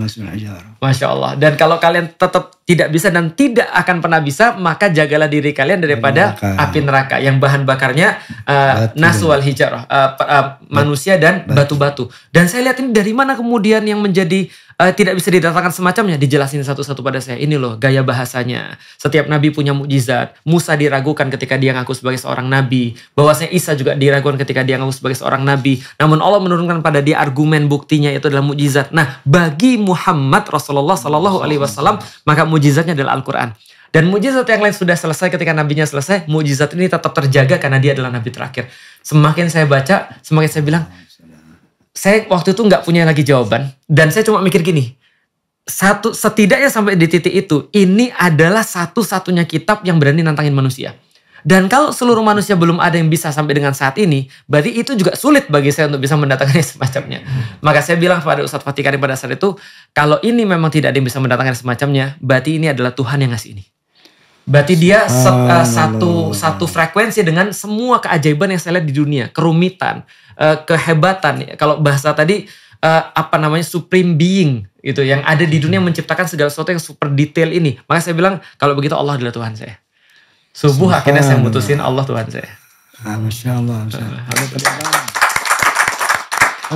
[SPEAKER 2] Masya Allah. Dan kalau kalian tetap tidak bisa dan tidak akan pernah bisa, maka jagalah diri kalian daripada neraka. api neraka yang bahan bakarnya uh, naswal hijarah, uh, uh, manusia dan batu-batu. Dan saya lihat ini dari mana kemudian yang menjadi Eh, tidak bisa didatangkan semacamnya dijelasin satu-satu pada saya ini loh gaya bahasanya setiap nabi punya mukjizat Musa diragukan ketika dia ngaku sebagai seorang nabi bahwasanya Isa juga diragukan ketika dia ngaku sebagai seorang nabi namun Allah menurunkan pada dia argumen buktinya itu adalah mukjizat nah bagi Muhammad Rasulullah Shallallahu Alaihi Wasallam maka mukjizatnya adalah Al-Quran dan mujizat yang lain sudah selesai ketika nabinya selesai, mujizat ini tetap terjaga karena dia adalah nabi terakhir. Semakin saya baca, semakin saya bilang, saya waktu itu nggak punya lagi jawaban dan saya cuma mikir gini satu setidaknya sampai di titik itu ini adalah satu-satunya kitab yang berani nantangin manusia. Dan kalau seluruh manusia belum ada yang bisa sampai dengan saat ini, berarti itu juga sulit bagi saya untuk bisa mendatangkan semacamnya. Maka saya bilang kepada Ustadz Fatikari pada saat itu, kalau ini memang tidak ada yang bisa mendatangkan semacamnya, berarti ini adalah Tuhan yang ngasih ini. Berarti dia set, uh, eh, satu satu frekuensi dengan semua keajaiban yang saya lihat di dunia, kerumitan, Eh, kehebatan kalau bahasa tadi uh, apa namanya supreme being gitu yang ada di dunia hmm. menciptakan segala sesuatu yang super detail ini. Maka saya bilang kalau begitu Allah adalah Tuhan saya.
[SPEAKER 1] Subuh akhirnya saya mutusin Allah Tuhan saya. Ah, Masya Allah. Masya Allah.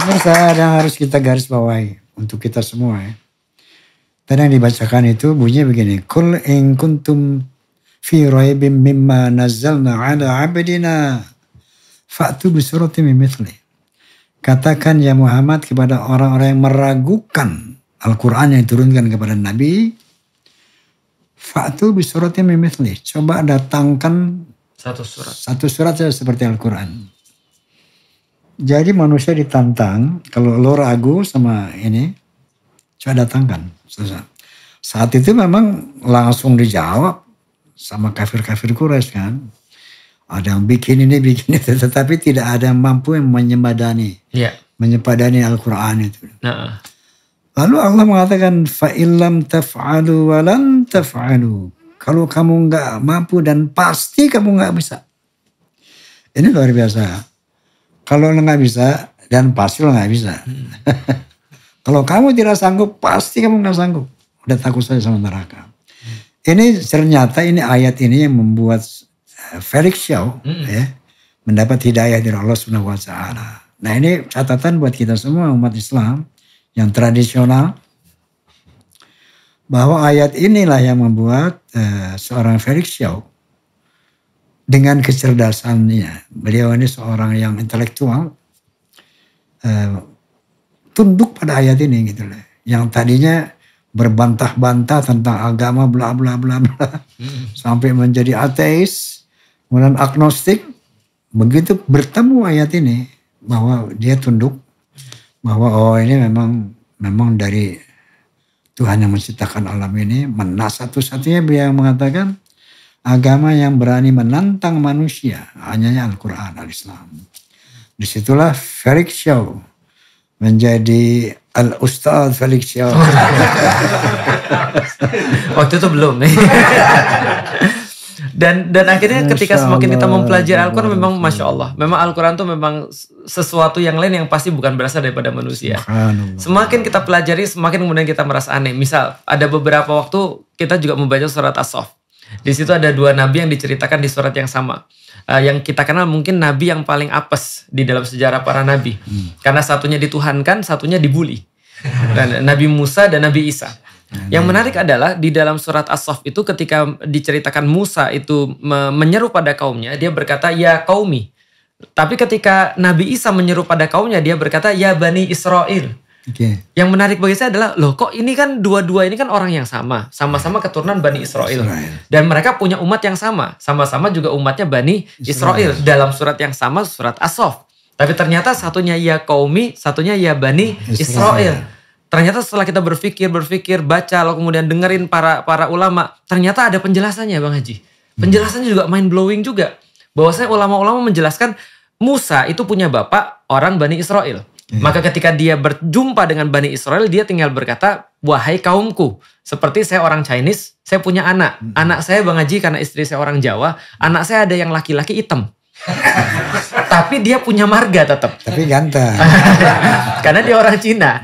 [SPEAKER 1] Eh. ada yang harus kita garis bawahi untuk kita semua ya. Tadi yang dibacakan itu bunyinya begini. Kul in kuntum fi raibim mimma nazzalna ala abdina Fa'tu bisurati mimithli. Katakan ya Muhammad kepada orang-orang yang meragukan Al-Quran yang diturunkan kepada Nabi. Fa'tu bisurati mimithli. Coba datangkan satu surat. Satu surat saja seperti Al-Quran. Jadi manusia ditantang kalau lo ragu sama ini, coba datangkan. Saat itu memang langsung dijawab sama kafir-kafir Quraisy kan. Ada yang bikin ini, bikin itu, tetapi tidak ada yang mampu yang menyembadani Yeah. Menyempadani Al-Quran itu. Nah. Lalu Allah mengatakan, fa'ilam taf'alu walan taf'alu. Kalau kamu nggak mampu dan pasti kamu nggak bisa. Ini luar biasa. Kalau lo nggak bisa dan pasti lo nggak bisa. Hmm. Kalau kamu tidak sanggup, pasti kamu nggak sanggup. Udah takut saya sama neraka. Ini ternyata ini ayat ini yang membuat Eh, Felix Xiao hmm. ya mendapat hidayah dari Allah Subhanahu wa taala. Nah, ini catatan buat kita semua umat Islam yang tradisional bahwa ayat inilah yang membuat uh, seorang Felix Xiao dengan kecerdasannya. Beliau ini seorang yang intelektual uh, tunduk pada ayat ini gitu loh. Yang tadinya berbantah-bantah tentang agama bla bla bla bla hmm. sampai menjadi ateis Kemudian agnostik begitu bertemu ayat ini bahwa dia tunduk bahwa oh ini memang memang dari Tuhan yang menciptakan alam ini Menas satu-satunya dia mengatakan agama yang berani menantang manusia hanya Al-Quran Al-Islam. Disitulah Felix Shaw menjadi Al Ustaz Felix Shaw.
[SPEAKER 2] Waktu itu belum nih. dan dan akhirnya Masya ketika semakin Allah. kita mempelajari Al-Quran memang Masya Allah memang Al-Quran tuh memang sesuatu yang lain yang pasti bukan berasal daripada manusia semakin kita pelajari semakin kemudian kita merasa aneh misal ada beberapa waktu kita juga membaca surat As-Sof di situ ada dua nabi yang diceritakan di surat yang sama uh, yang kita kenal mungkin nabi yang paling apes di dalam sejarah para nabi. Hmm. Karena satunya dituhankan, satunya dibully. Dan Nabi Musa dan Nabi Isa. Yang menarik adalah di dalam surat As-Saff itu ketika diceritakan Musa itu menyeru pada kaumnya, dia berkata ya kaumi. Tapi ketika Nabi Isa menyeru pada kaumnya, dia berkata ya bani Israel. Okay. Yang menarik bagi saya adalah loh kok ini kan dua-dua ini kan orang yang sama, sama-sama keturunan Bani Israel. Israel. Dan mereka punya umat yang sama, sama-sama juga umatnya Bani Israel. Israel dalam surat yang sama surat Asof. Tapi ternyata satunya ya kaumi, satunya ya Bani Israel. Israel ternyata setelah kita berpikir berpikir baca lalu kemudian dengerin para para ulama ternyata ada penjelasannya bang Haji penjelasannya juga mind blowing juga bahwasanya ulama-ulama menjelaskan Musa itu punya bapak orang Bani Israel yeah. maka ketika dia berjumpa dengan Bani Israel dia tinggal berkata wahai kaumku seperti saya orang Chinese saya punya anak hmm. anak saya bang Haji karena istri saya orang Jawa anak saya ada yang laki-laki hitam tapi dia punya marga tetap. Tapi ganteng. karena dia orang Cina.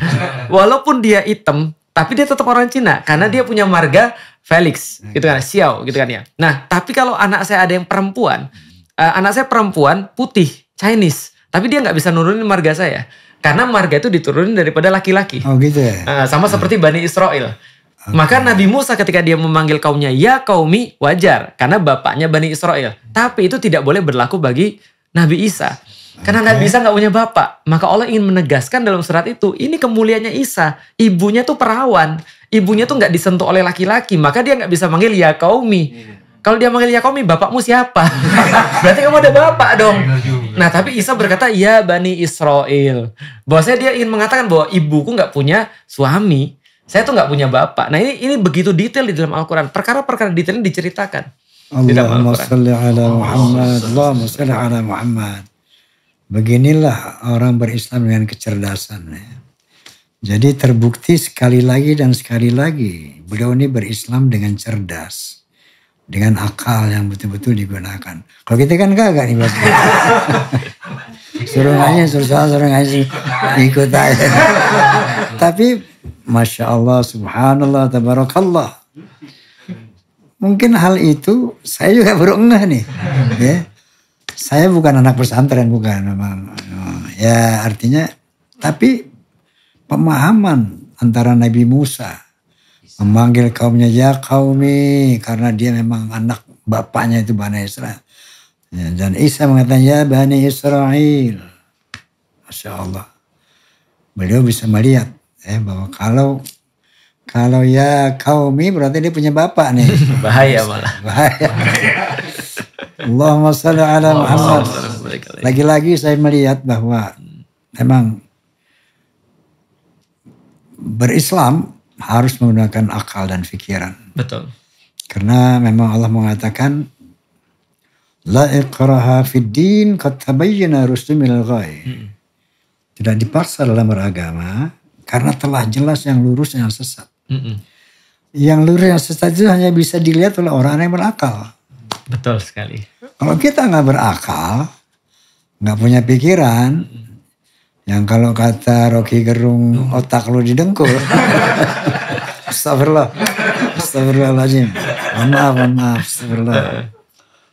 [SPEAKER 2] Walaupun dia hitam, tapi dia tetap orang Cina karena dia punya marga Felix gitu kan, Xiao gitu kan ya. Nah, tapi kalau anak saya ada yang perempuan, uh, anak saya perempuan putih, Chinese, tapi dia nggak bisa nurunin marga saya. Karena marga itu diturunin daripada laki-laki. Oh gitu ya. Uh, sama seperti Bani Israel. Okay. Maka Nabi Musa ketika dia memanggil kaumnya ya kaumi wajar karena bapaknya Bani Israel. Tapi itu tidak boleh berlaku bagi Nabi Isa. Karena okay. Nabi Isa nggak punya bapak, maka Allah ingin menegaskan dalam surat itu, ini kemuliaannya Isa. Ibunya tuh perawan, ibunya tuh nggak disentuh oleh laki-laki, maka dia nggak bisa manggil ya kaumi. Yeah. Kalau dia manggil ya kaumi, bapakmu siapa? Berarti kamu ada bapak dong. Iya, nah tapi Isa berkata, ya bani Israel. Bahwasanya dia ingin mengatakan bahwa ibuku nggak punya suami, saya tuh nggak punya bapak. Nah ini ini begitu detail di dalam Al-Quran. Perkara-perkara detailnya diceritakan.
[SPEAKER 1] Allahumma salli ala oh. Muhammad, Allahumma salli ala Muhammad. Beginilah orang berislam dengan kecerdasan. Ya. Jadi terbukti sekali lagi dan sekali lagi beliau ini berislam dengan cerdas. Dengan akal yang betul-betul digunakan. Kalau kita kan gagal nih suruh nanya, iya. suruh salah, suruh ngaji. Ikut aja. Tapi Masya Allah, Subhanallah, Tabarakallah. Mungkin hal itu saya juga baru ngeh nih. ya. Saya bukan anak pesantren bukan memang. Ya artinya tapi pemahaman antara Nabi Musa memanggil kaumnya ya kaumi karena dia memang anak bapaknya itu Bani Israel. Ya, dan Isa mengatakan ya Bani Israel. Masya Allah. Beliau bisa melihat ya, bahwa kalau kalau ya kaumi berarti dia punya bapak nih. Bahaya malah. Bahaya. Allahumma salli ala Muhammad. Lagi-lagi saya melihat bahwa memang berislam harus menggunakan akal dan pikiran. Betul. Karena memang Allah mengatakan la iqraha fid din qad tabayyana minal hmm. Tidak dipaksa dalam beragama karena telah jelas yang lurus yang sesat. Mm-mm. Yang lurus yang sesat itu hanya bisa dilihat oleh orang yang berakal.
[SPEAKER 3] Betul sekali.
[SPEAKER 1] Kalau kita nggak berakal, nggak punya pikiran, mm. yang kalau kata Rocky Gerung mm. otak lu didengkul. Astagfirullah. Astagfirullahaladzim. Mohon maaf, mohon maaf. Astagfirullah.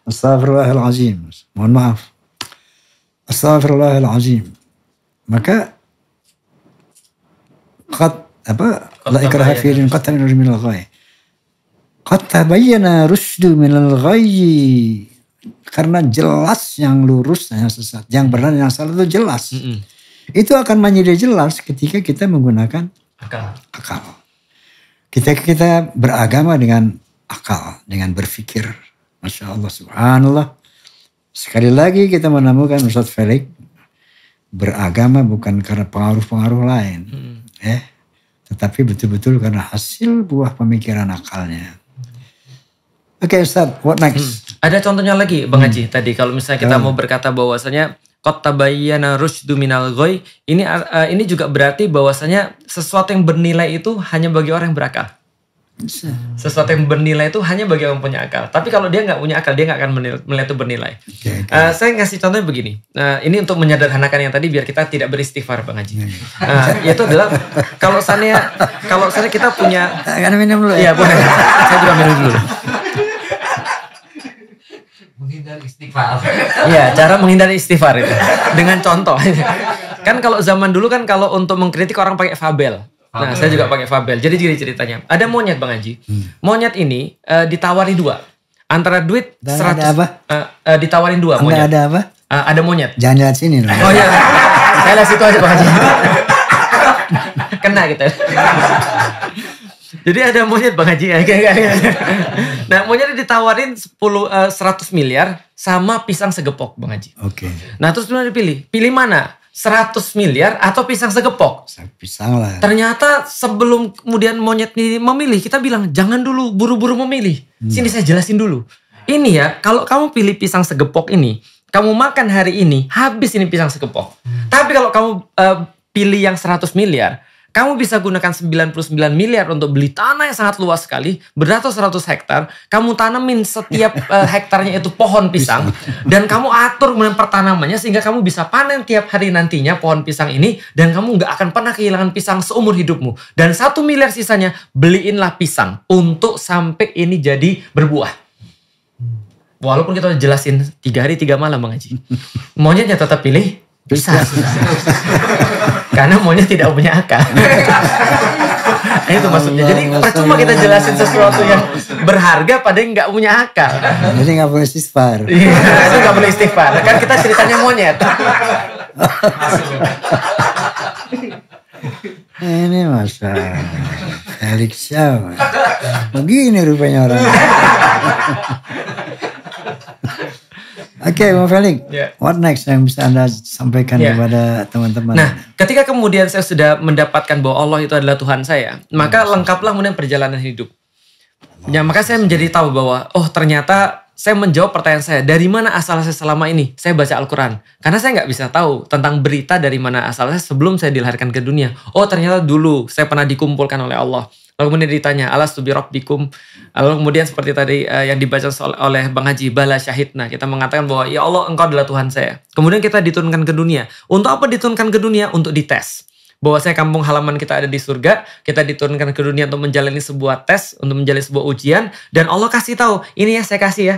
[SPEAKER 1] Astagfirullahaladzim. Mohon maaf. Astagfirullahaladzim. Maka kat, apa لا إكراه في دين قد تبين من الغاية قد تبين رشد من الغاية karena jelas yang lurus yang sesat yang benar yang salah itu jelas mm -hmm. itu akan menjadi jelas ketika kita menggunakan akal akal kita kita beragama dengan akal dengan berpikir masya Allah subhanallah sekali lagi kita menemukan Ustaz Felix beragama bukan karena pengaruh-pengaruh lain mm -hmm. eh, tetapi betul-betul karena hasil buah pemikiran akalnya. Oke okay, Ustaz, what next?
[SPEAKER 2] Hmm. Ada contohnya lagi Bang hmm. Haji hmm. tadi kalau misalnya kita hmm. mau berkata bahwasanya kota bayana rusdu minal ini eh, ini juga berarti bahwasanya sesuatu yang bernilai itu hanya bagi orang yang berakal sesuatu yang bernilai itu hanya bagi yang punya akal. Tapi kalau dia nggak punya akal, dia nggak akan melihat itu bernilai. Okay, okay. Uh, eh, saya ngasih contohnya begini. Uh, ini untuk menyederhanakan yang tadi biar kita tidak beristighfar bang Haji. Uh, yaitu adalah kalau sana kalau sana kita punya. Karena minum dulu. Ya? Iya boleh. saya juga minum dulu. Menghindari istighfar. Iya, cara menghindari istighfar itu dengan contoh. kan kalau zaman dulu kan kalau untuk mengkritik orang pakai fabel Nah, saya juga pakai Fabel. Jadi gini ceritanya. Ada monyet Bang Haji. Hmm. Monyet ini uh, ditawari dua. Antara duit Dan 100 ada apa? Uh, uh, ditawarin dua Anda monyet. ada apa? Uh, ada monyet. Jangan lihat sini loh. Oh iya. saya lihat situ aja Bang Haji. Kena gitu. Jadi ada monyet Bang Haji ya. nah, monyet ditawarin 10 uh, 100 miliar sama pisang segepok Bang Haji. Oke. Okay. Nah, terus cuma dipilih. Pilih mana? 100 miliar atau pisang segepok? Pisang lah. Ternyata sebelum kemudian monyet ini memilih, kita bilang jangan dulu buru-buru memilih. Hmm. Sini saya jelasin dulu. Ini ya, kalau kamu pilih pisang segepok ini, kamu makan hari ini, habis ini pisang segepok. Hmm. Tapi kalau kamu uh, pilih yang 100 miliar, kamu bisa gunakan 99 miliar untuk beli tanah yang sangat luas sekali, beratus-ratus hektar. Kamu tanamin setiap eh, hektarnya itu pohon pisang dan kamu atur kemudian pertanamannya sehingga kamu bisa panen tiap hari nantinya pohon pisang ini dan kamu nggak akan pernah kehilangan pisang seumur hidupmu. Dan satu miliar sisanya beliinlah pisang untuk sampai ini jadi berbuah. Walaupun kita udah jelasin tiga hari tiga malam mengaji, monyetnya tetap pilih bisa. Karena maunya tidak punya akal. itu maksudnya. Jadi percuma kita jelasin sesuatu yang berharga pada yang nggak punya akal.
[SPEAKER 1] Jadi nggak boleh istighfar. Iya, itu nggak boleh istighfar. Kan kita ceritanya monyet. Ini masa Felix Begini rupanya orang. Oke, okay, Bang Feling. Yeah. What next yang bisa Anda sampaikan yeah. kepada teman-teman? Nah,
[SPEAKER 2] ketika kemudian saya sudah mendapatkan bahwa Allah itu adalah Tuhan saya, maka oh. lengkaplah kemudian perjalanan hidup. Oh. Ya, maka saya menjadi tahu bahwa oh ternyata saya menjawab pertanyaan saya, dari mana asal saya selama ini? Saya baca Al-Quran. Karena saya nggak bisa tahu tentang berita dari mana asal saya sebelum saya dilahirkan ke dunia. Oh ternyata dulu saya pernah dikumpulkan oleh Allah. Lalu kemudian ditanya, alas subirok bikum. Lalu kemudian seperti tadi uh, yang dibaca oleh Bang Haji, bala syahidna. Kita mengatakan bahwa, ya Allah engkau adalah Tuhan saya. Kemudian kita diturunkan ke dunia. Untuk apa diturunkan ke dunia? Untuk dites. saya kampung halaman kita ada di surga, kita diturunkan ke dunia untuk menjalani sebuah tes, untuk menjalani sebuah ujian, dan Allah kasih tahu, ini ya saya kasih ya,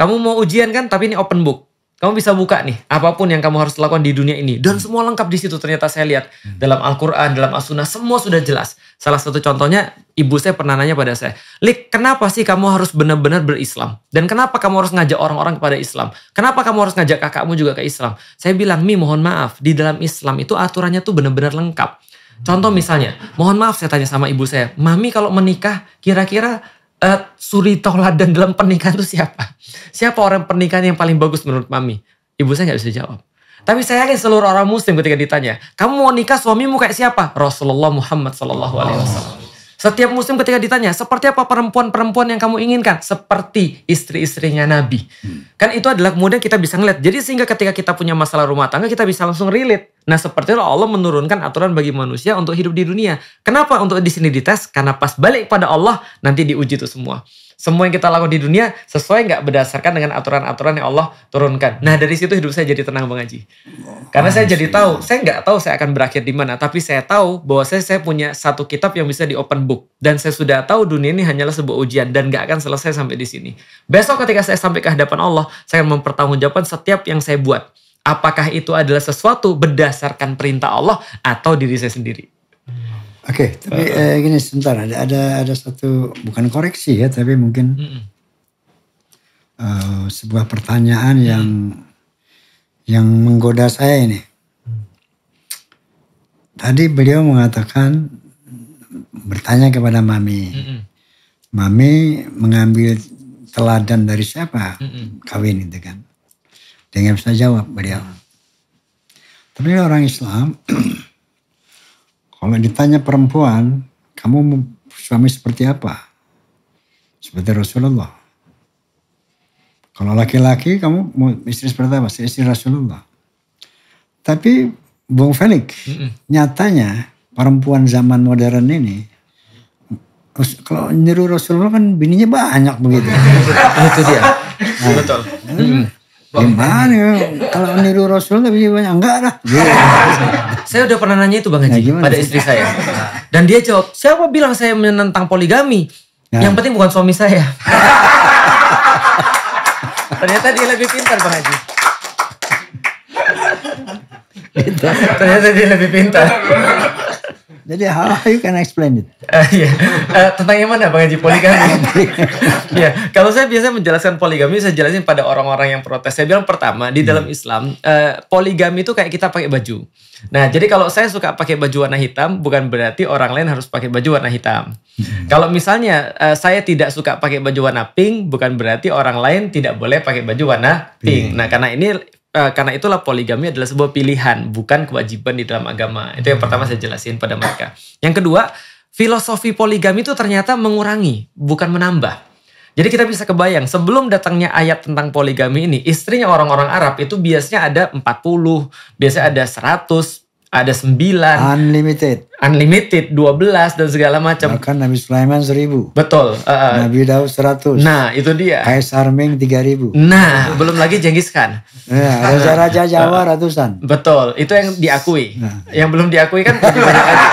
[SPEAKER 2] kamu mau ujian kan, tapi ini open book. Kamu bisa buka nih, apapun yang kamu harus lakukan di dunia ini. Dan semua lengkap di situ ternyata saya lihat. Hmm. Dalam Al-Quran, dalam As-Sunnah, semua sudah jelas. Salah satu contohnya, ibu saya pernah nanya pada saya, Lik, kenapa sih kamu harus benar-benar berislam? Dan kenapa kamu harus ngajak orang-orang kepada Islam? Kenapa kamu harus ngajak kakakmu juga ke Islam? Saya bilang, Mi, mohon maaf, di dalam Islam itu aturannya tuh benar-benar lengkap. Contoh misalnya, mohon maaf saya tanya sama ibu saya, Mami kalau menikah kira-kira uh, suri dan dalam pernikahan itu siapa? Siapa orang pernikahan yang paling bagus menurut Mami? Ibu saya nggak bisa jawab. Tapi saya yakin seluruh orang muslim ketika ditanya, kamu mau nikah suamimu kayak siapa? Rasulullah Muhammad Sallallahu Alaihi Wasallam. Setiap muslim ketika ditanya, seperti apa perempuan-perempuan yang kamu inginkan? Seperti istri-istrinya Nabi. Hmm. Kan itu adalah kemudian kita bisa ngeliat. Jadi sehingga ketika kita punya masalah rumah tangga, kita bisa langsung relate. Nah seperti itu Allah menurunkan aturan bagi manusia untuk hidup di dunia. Kenapa untuk di sini dites? Karena pas balik pada Allah, nanti diuji itu semua. Semua yang kita lakukan di dunia sesuai nggak berdasarkan dengan aturan-aturan yang Allah turunkan. Nah dari situ hidup saya jadi tenang mengaji, Karena saya jadi tahu, saya nggak tahu saya akan berakhir di mana. Tapi saya tahu bahwa saya, saya punya satu kitab yang bisa di open book. Dan saya sudah tahu dunia ini hanyalah sebuah ujian dan nggak akan selesai sampai di sini. Besok ketika saya sampai ke hadapan Allah, saya akan mempertanggungjawabkan setiap yang saya buat. Apakah itu adalah sesuatu berdasarkan perintah Allah atau diri saya sendiri?
[SPEAKER 1] Oke, okay, tapi uh, uh, gini sebentar ada ada ada satu bukan koreksi ya, tapi mungkin Uh, sebuah pertanyaan yang yang menggoda saya ini. Mm. Tadi beliau mengatakan bertanya kepada mami, mami mengambil teladan dari siapa kawin itu kan? dengan saya jawab beliau. Mm. Tapi orang Islam Kalau ditanya perempuan, kamu suami seperti apa? Seperti Rasulullah. Kalau laki-laki, kamu istri seperti apa? Istri Rasulullah. Tapi Bung Felix, mm -mm. nyatanya perempuan zaman modern ini kalau nyeru Rasulullah kan bininya banyak begitu. Itu dia.
[SPEAKER 2] Nah, Betul. Hmm. Gimana ya? Kalau niru Rasul tapi banyak Enggak lah. Iya. saya udah pernah nanya itu Bang Haji nah, pada istri saya. Dan dia jawab, siapa bilang saya menentang poligami? Nah. Yang penting bukan suami saya. Ternyata dia lebih pintar Bang Haji. Ternyata dia lebih pintar. Jadi how,
[SPEAKER 1] you can explain
[SPEAKER 2] it? Uh, yeah. uh, tentang yang mana Bang Haji poligami? ya, yeah. kalau saya biasanya menjelaskan poligami saya jelasin pada orang-orang yang protes. Saya bilang pertama di dalam hmm. Islam uh, poligami itu kayak kita pakai baju. Nah, jadi kalau saya suka pakai baju warna hitam bukan berarti orang lain harus pakai baju warna hitam. Hmm. Kalau misalnya uh, saya tidak suka pakai baju warna pink bukan berarti orang lain tidak boleh pakai baju warna pink. pink. Nah, karena ini Eh, karena itulah poligami adalah sebuah pilihan, bukan kewajiban di dalam agama. Itu yang hmm. pertama saya jelasin pada mereka. Yang kedua, filosofi poligami itu ternyata mengurangi, bukan menambah. Jadi kita bisa kebayang sebelum datangnya ayat tentang poligami ini, istrinya orang-orang Arab itu biasanya ada 40, biasanya ada 100, ada sembilan, unlimited unlimited dua belas dan segala macam bahkan Nabi Sulaiman seribu. betul uh, Nabi Daud 100 nah itu dia Kaisar
[SPEAKER 1] Ming ribu. nah
[SPEAKER 2] belum lagi Jenghis Khan
[SPEAKER 1] ya, raja-raja nah. Jawa uh, ratusan
[SPEAKER 2] betul itu yang diakui nah. yang belum diakui kan lebih banyak lagi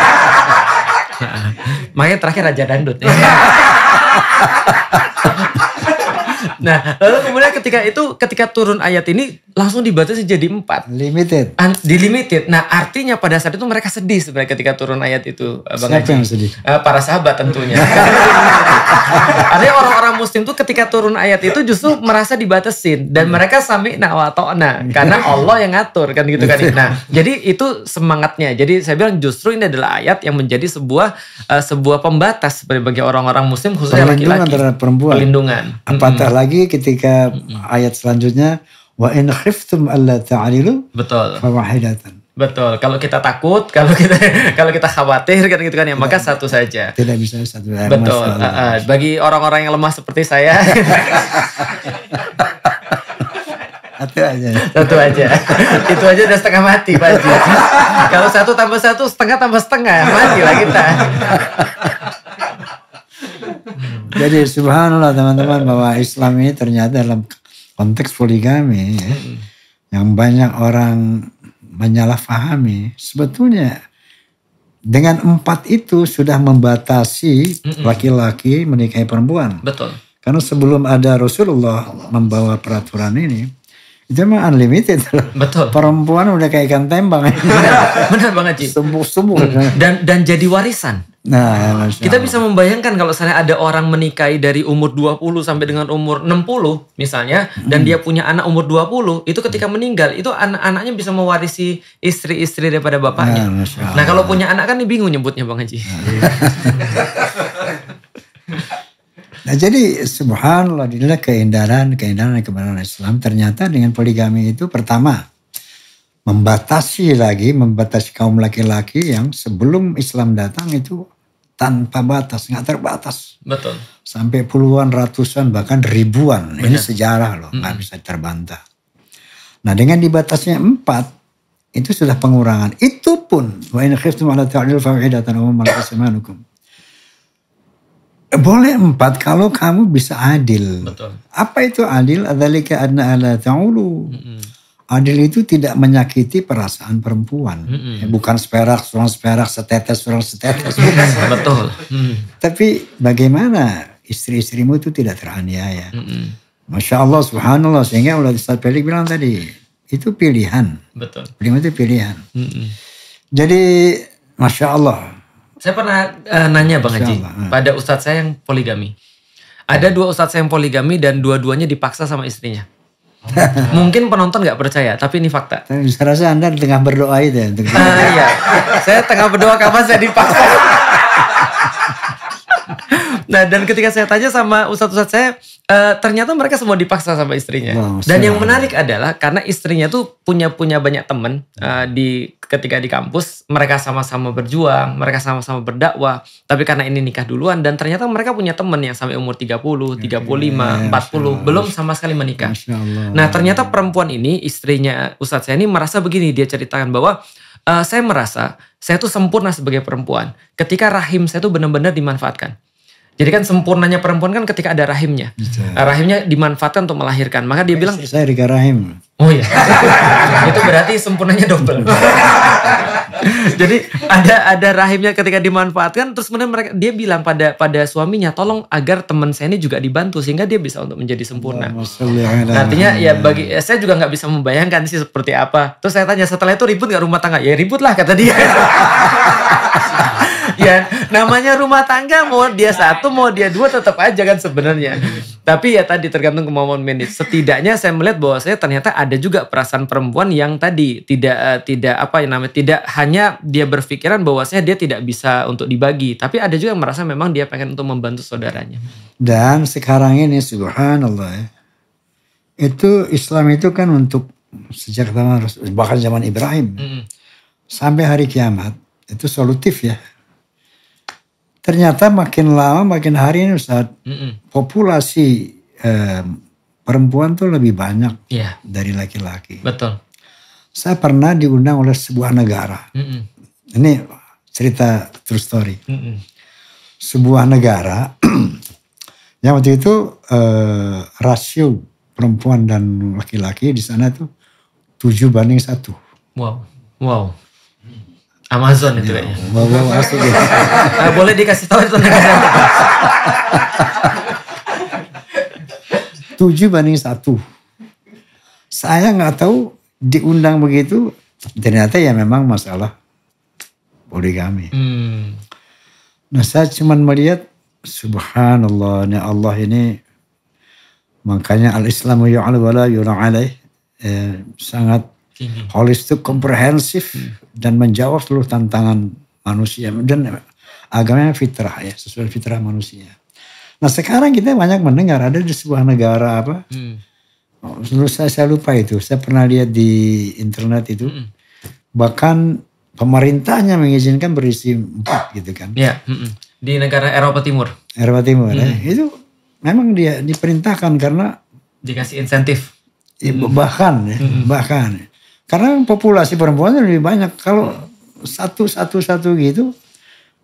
[SPEAKER 2] makanya terakhir Raja Dandut ya. nah, lalu kemudian ketika itu ketika turun ayat ini langsung dibatasi jadi empat. Limited. Un, di limited. Nah, artinya pada saat itu mereka sedih sebenarnya ketika turun ayat itu, Bang Siapa yang sedih? Uh, para sahabat tentunya. artinya orang-orang muslim tuh ketika turun ayat itu justru merasa dibatasin dan hmm. mereka sami na wa ta'na karena iya. Allah yang ngatur kan gitu kan. Iya. Nah, jadi itu semangatnya. Jadi saya bilang justru ini adalah ayat yang menjadi sebuah uh, sebuah pembatas bagi orang-orang muslim khususnya laki-laki. Perlindungan laki -laki.
[SPEAKER 1] terhadap perempuan. Perlindungan ditambah lagi ketika mm-hmm. ayat selanjutnya wa in khiftum alla ta'dilu betul fawahidatan
[SPEAKER 2] betul kalau kita takut kalau kita kalau kita khawatir kan gitu kan ya tidak, maka satu saja
[SPEAKER 1] tidak bisa satu betul uh,
[SPEAKER 2] uh, bagi orang-orang yang lemah seperti saya satu aja satu aja itu aja udah setengah mati pak kalau satu tambah satu setengah tambah setengah mati lah kita
[SPEAKER 1] jadi subhanallah teman-teman bahwa Islam ini ternyata dalam konteks poligami ya, hmm. yang banyak orang menyalahfahami sebetulnya dengan empat itu sudah membatasi hmm. laki-laki menikahi perempuan. Betul. Karena sebelum ada Rasulullah membawa peraturan ini, itu emang unlimited Betul. Perempuan udah kayak ikan tembang.
[SPEAKER 2] benar, benar banget Ci. Sembuh sembuh Dan dan jadi warisan. Nah, kita bisa membayangkan kalau misalnya ada orang menikahi dari umur 20 sampai dengan umur 60 misalnya hmm. dan dia punya anak umur 20, itu ketika meninggal itu anak-anaknya bisa mewarisi istri-istri daripada bapaknya. Nah, nah kalau punya anak kan nih bingung nyebutnya Bang Haji. Nah, iya.
[SPEAKER 1] Nah jadi subhanallah inilah keindahan keindahan dan kebenaran Islam. Ternyata dengan poligami itu pertama membatasi lagi membatasi kaum laki-laki yang sebelum Islam datang itu tanpa batas nggak terbatas. Betul. Sampai puluhan ratusan bahkan ribuan Benar. ini sejarah loh nggak -hmm. bisa terbantah. Nah dengan dibatasnya empat itu sudah pengurangan. Itu pun wa in khiftum ala ta'dil fa'idatan wa ma boleh empat kalau kamu bisa adil. Betul. Apa itu adil? Adalika adna ala ta'ulu. Mm-hmm. Adil itu tidak menyakiti perasaan perempuan. Mm-hmm. Bukan seperak, seorang seperak, setetes, seorang
[SPEAKER 2] setetes. Betul.
[SPEAKER 3] Mm.
[SPEAKER 1] Tapi bagaimana istri-istrimu itu tidak teraniaya? Mm-hmm. Masya Allah, subhanallah. Sehingga ulat Ustaz Pelik bilang tadi, itu pilihan. Betul. Pilihan itu pilihan. Mm-hmm. Jadi, Masya Allah
[SPEAKER 2] saya pernah uh, nanya Bang Haji ah. pada ustadz saya yang poligami. Ada dua ustadz saya yang poligami dan dua-duanya dipaksa sama istrinya. Mungkin penonton gak percaya, tapi ini fakta.
[SPEAKER 1] Saya rasa Anda tengah berdoa itu. Ya, uh,
[SPEAKER 2] iya, saya tengah berdoa kapan saya dipaksa. Nah dan ketika saya tanya sama ustadz-ustadz saya, uh, ternyata mereka semua dipaksa sama istrinya. Wow, dan yang menarik adalah karena istrinya tuh punya punya banyak temen uh, di ketika di kampus, mereka sama-sama berjuang, mereka sama-sama berdakwah. Tapi karena ini nikah duluan dan ternyata mereka punya temen yang sampai umur 30, 35, empat 40 belum sama sekali menikah. Nah ternyata perempuan ini istrinya ustadz saya ini merasa begini dia ceritakan bahwa uh, saya merasa saya tuh sempurna sebagai perempuan ketika rahim saya tuh benar-benar dimanfaatkan. Jadi kan sempurnanya perempuan kan ketika ada rahimnya. Nah, rahimnya dimanfaatkan untuk melahirkan. Maka dia eh, bilang. Saya Rika rahim. Oh iya. itu berarti sempurnanya double. Jadi ada ada rahimnya ketika dimanfaatkan. Terus kemudian mereka dia bilang pada pada suaminya, tolong agar teman saya ini juga dibantu sehingga dia bisa untuk menjadi sempurna.
[SPEAKER 1] Nah, artinya
[SPEAKER 2] ya bagi eh, saya juga nggak bisa membayangkan sih seperti apa. Terus saya tanya setelah itu ribut nggak rumah tangga? Ya ribut lah kata dia. ya namanya rumah tangga mau dia satu mau dia dua tetap aja kan sebenarnya tapi ya tadi tergantung kemauan manage setidaknya saya melihat bahwa saya ternyata ada juga perasaan perempuan yang tadi tidak eh, tidak apa yang namanya tidak hanya dia berpikiran bahwasanya dia tidak bisa untuk dibagi tapi ada juga yang merasa memang dia pengen untuk membantu saudaranya
[SPEAKER 1] dan sekarang ini subhanallah ya itu Islam itu kan untuk sejak zaman bahkan zaman Ibrahim mm. sampai hari kiamat itu solutif ya Ternyata makin lama makin hari ini saat mm -mm. populasi eh, perempuan tuh lebih banyak yeah. dari laki-laki. Betul. Saya pernah diundang oleh sebuah negara. Mm -mm. Ini cerita true story. Mm -mm. Sebuah negara yang waktu itu eh, rasio perempuan dan laki-laki di sana tuh 7 banding satu.
[SPEAKER 2] Wow, wow. Amazon itu iya. ya. Mau masuk ya. Nah, boleh dikasih tahu itu negara Tujuh
[SPEAKER 1] banding satu. Saya nggak tahu diundang begitu. Ternyata ya memang masalah poligami.
[SPEAKER 3] Hmm.
[SPEAKER 1] Nah saya cuma melihat Subhanallah, ini Allah ini makanya al-Islamu yu'al Allah ya eh, sangat holistik komprehensif hmm. dan menjawab seluruh tantangan manusia dan agamanya fitrah ya sesuai fitrah manusia. Nah sekarang kita banyak mendengar ada di sebuah negara apa? Hmm. Oh, saya, saya lupa itu. Saya pernah lihat di internet itu. Hmm. Bahkan pemerintahnya mengizinkan berisi empat gitu kan?
[SPEAKER 2] Iya, Di negara Eropa Timur. Eropa
[SPEAKER 1] Timur ya. hmm. ya. Itu memang dia diperintahkan karena dikasih insentif. Bahkan ya, hmm. ya, bahkan karena populasi perempuan lebih banyak. Kalau satu satu satu gitu,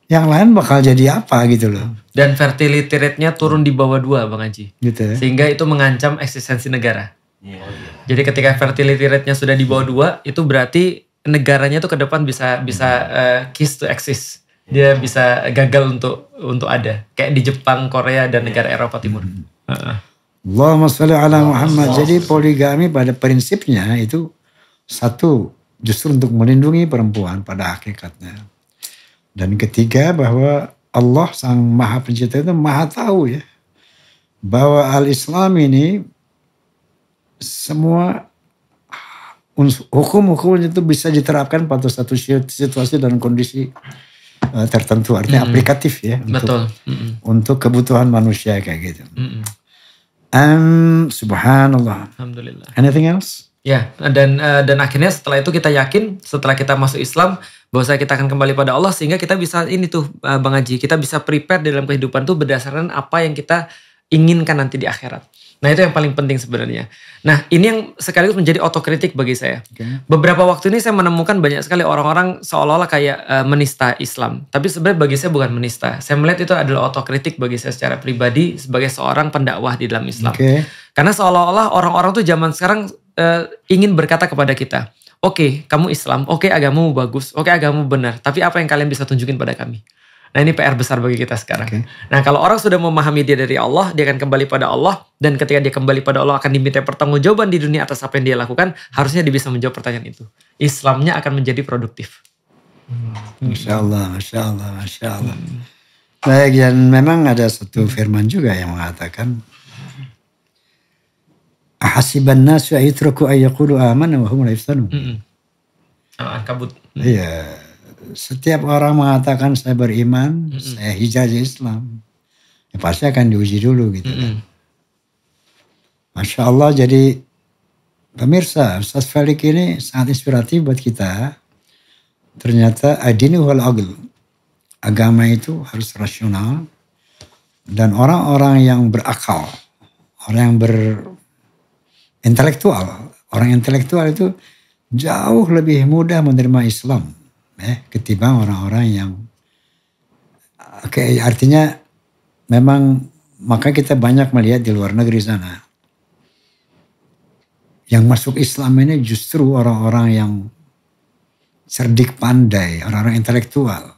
[SPEAKER 1] yang lain bakal jadi apa gitu loh.
[SPEAKER 2] Dan fertility rate-nya turun di bawah dua, Bang Aji Gitu ya? Sehingga itu mengancam eksistensi negara. Iya, iya. Jadi ketika fertility rate-nya sudah di bawah dua, itu berarti negaranya tuh ke depan bisa bisa uh, kiss to exist. Dia iya. bisa gagal untuk untuk ada. Kayak di Jepang, Korea dan negara Eropa Timur. -hmm.
[SPEAKER 1] uh -uh. Allahumma salli ala Muhammad. Jadi poligami pada prinsipnya itu satu, justru untuk melindungi perempuan pada hakikatnya. Dan ketiga bahwa Allah Sang Maha Pencipta itu Maha Tahu ya. Bahwa al-Islam ini semua hukum-hukum itu bisa diterapkan pada satu situasi dan kondisi eh, tertentu artinya mm. aplikatif ya Betul. untuk mm. untuk kebutuhan manusia kayak gitu. Mm. Um, subhanallah. Alhamdulillah. Anything else?
[SPEAKER 2] Ya, dan eh, dan akhirnya setelah itu kita yakin setelah kita masuk Islam bahwa kita akan kembali pada Allah sehingga kita bisa ini tuh eh, Bang Haji, kita bisa prepare dalam kehidupan tuh berdasarkan apa yang kita inginkan nanti di akhirat. Nah itu yang paling penting sebenarnya. Nah ini yang sekaligus menjadi otokritik bagi saya. Okay. Beberapa waktu ini saya menemukan banyak sekali orang-orang seolah-olah kayak uh, menista Islam. Tapi sebenarnya bagi saya bukan menista. Saya melihat itu adalah otokritik bagi saya secara pribadi sebagai seorang pendakwah di dalam Islam. Okay. Karena seolah-olah orang-orang tuh zaman sekarang uh, ingin berkata kepada kita, oke okay, kamu Islam, oke okay, agamamu bagus, oke okay, agamamu benar. Tapi apa yang kalian bisa tunjukin pada kami? Nah ini PR besar bagi kita sekarang. Okay. Nah kalau orang sudah memahami dia dari Allah, dia akan kembali pada Allah. Dan ketika dia kembali pada Allah akan diminta pertanggungjawaban di dunia atas apa yang dia lakukan. Harusnya dia bisa menjawab pertanyaan itu. Islamnya akan menjadi produktif.
[SPEAKER 1] Hmm. Masya Allah, Masya Allah, Masya Allah. Hmm. Baik dan memang ada satu firman juga yang mengatakan. Ahasiban nasu ayyatraku ayyakulu amana wa Hmm. Ah, Kabut. Iya setiap orang mengatakan saya beriman, mm -mm. saya hijazi Islam, ya pasti akan diuji dulu gitu mm -mm. kan. Masya Allah jadi pemirsa Ustaz Falik ini sangat inspiratif buat kita. Ternyata adini wal agil Agama itu harus rasional. Dan orang-orang yang berakal. Orang yang berintelektual. Orang intelektual itu jauh lebih mudah menerima Islam eh, ketimbang orang-orang yang oke okay, ya, artinya memang maka kita banyak melihat di luar negeri sana yang masuk Islam ini justru orang-orang yang cerdik pandai, orang-orang intelektual.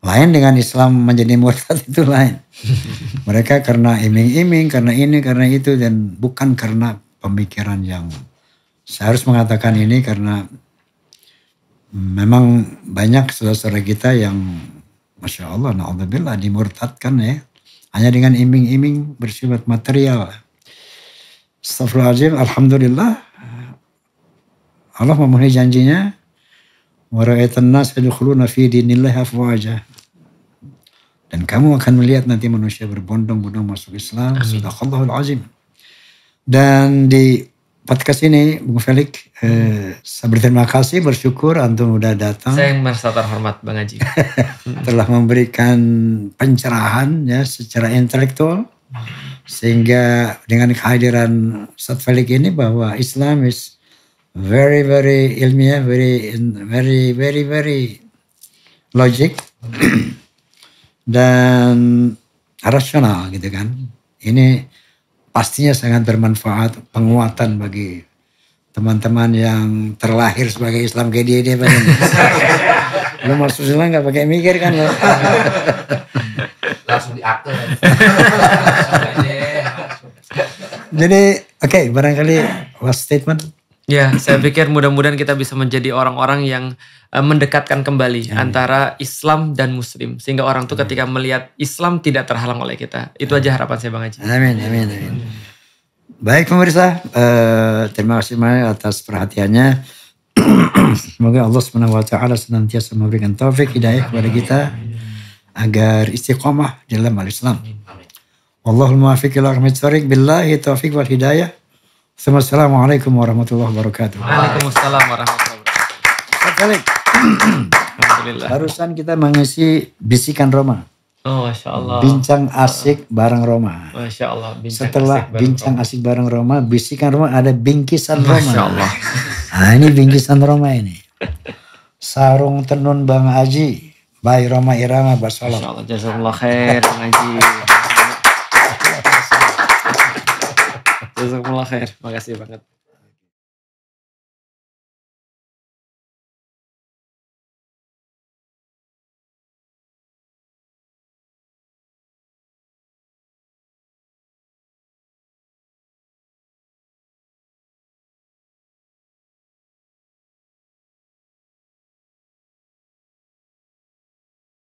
[SPEAKER 1] Lain dengan Islam menjadi murtad itu lain. Mereka karena iming-iming, karena ini, karena itu dan bukan karena pemikiran yang saya harus mengatakan ini karena memang banyak saudara-saudara kita yang Masya Allah, na'udzubillah dimurtadkan ya. Hanya dengan iming-iming bersifat material. Astagfirullahaladzim, Alhamdulillah. Allah memenuhi janjinya. Dan kamu akan melihat nanti manusia berbondong-bondong masuk Islam. azim. Dan di podcast ini, Bung Felik. Eh, saya berterima kasih, bersyukur Antum udah datang.
[SPEAKER 2] Saya yang merasa terhormat Bang Haji. Telah
[SPEAKER 1] memberikan pencerahan ya secara intelektual. Sehingga dengan kehadiran Ustaz Felix ini bahwa Islam is very very ilmiah, very very very very logic dan rasional gitu kan. Ini pastinya sangat bermanfaat penguatan bagi teman-teman yang terlahir sebagai Islam kayak dia dia lu masuk Islam nggak pakai mikir kan lo
[SPEAKER 2] langsung diakte. jadi oke okay, barangkali last statement Ya, saya pikir mudah-mudahan kita bisa menjadi orang-orang yang eh, mendekatkan kembali Amin. antara Islam dan Muslim, sehingga orang tuh ketika melihat Islam tidak terhalang oleh kita. Itu aja harapan saya, Bang Haji. Amin, amin, amin.
[SPEAKER 1] Baik pemirsa, uh, terima kasih banyak atas perhatiannya. Semoga Allah swt senantiasa memberikan taufik hidayah kepada kita agar istiqomah dalam al-Islam. Allahumma muwaffiq ila billahi taufik wal hidayah. Assalamualaikum warahmatullahi wabarakatuh. Waalaikumsalam
[SPEAKER 2] warahmatullahi wabarakatuh.
[SPEAKER 1] Alhamdulillah. Barusan kita mengisi bisikan Roma.
[SPEAKER 2] Oh, Masya Allah. Bincang
[SPEAKER 1] asik bareng Roma.
[SPEAKER 2] Masya Allah. Bincang Setelah asik
[SPEAKER 1] bincang Roma. asik bareng Roma, bisikan Roma ada bingkisan Roma. Masya Allah. Nah, ini bingkisan Roma ini. Sarung tenun Bang Haji. Bayi Roma Irama Allah. Masya
[SPEAKER 2] Allah. Jazakallah khair Bang aji. Jazakumullah
[SPEAKER 3] khair. Makasih banget.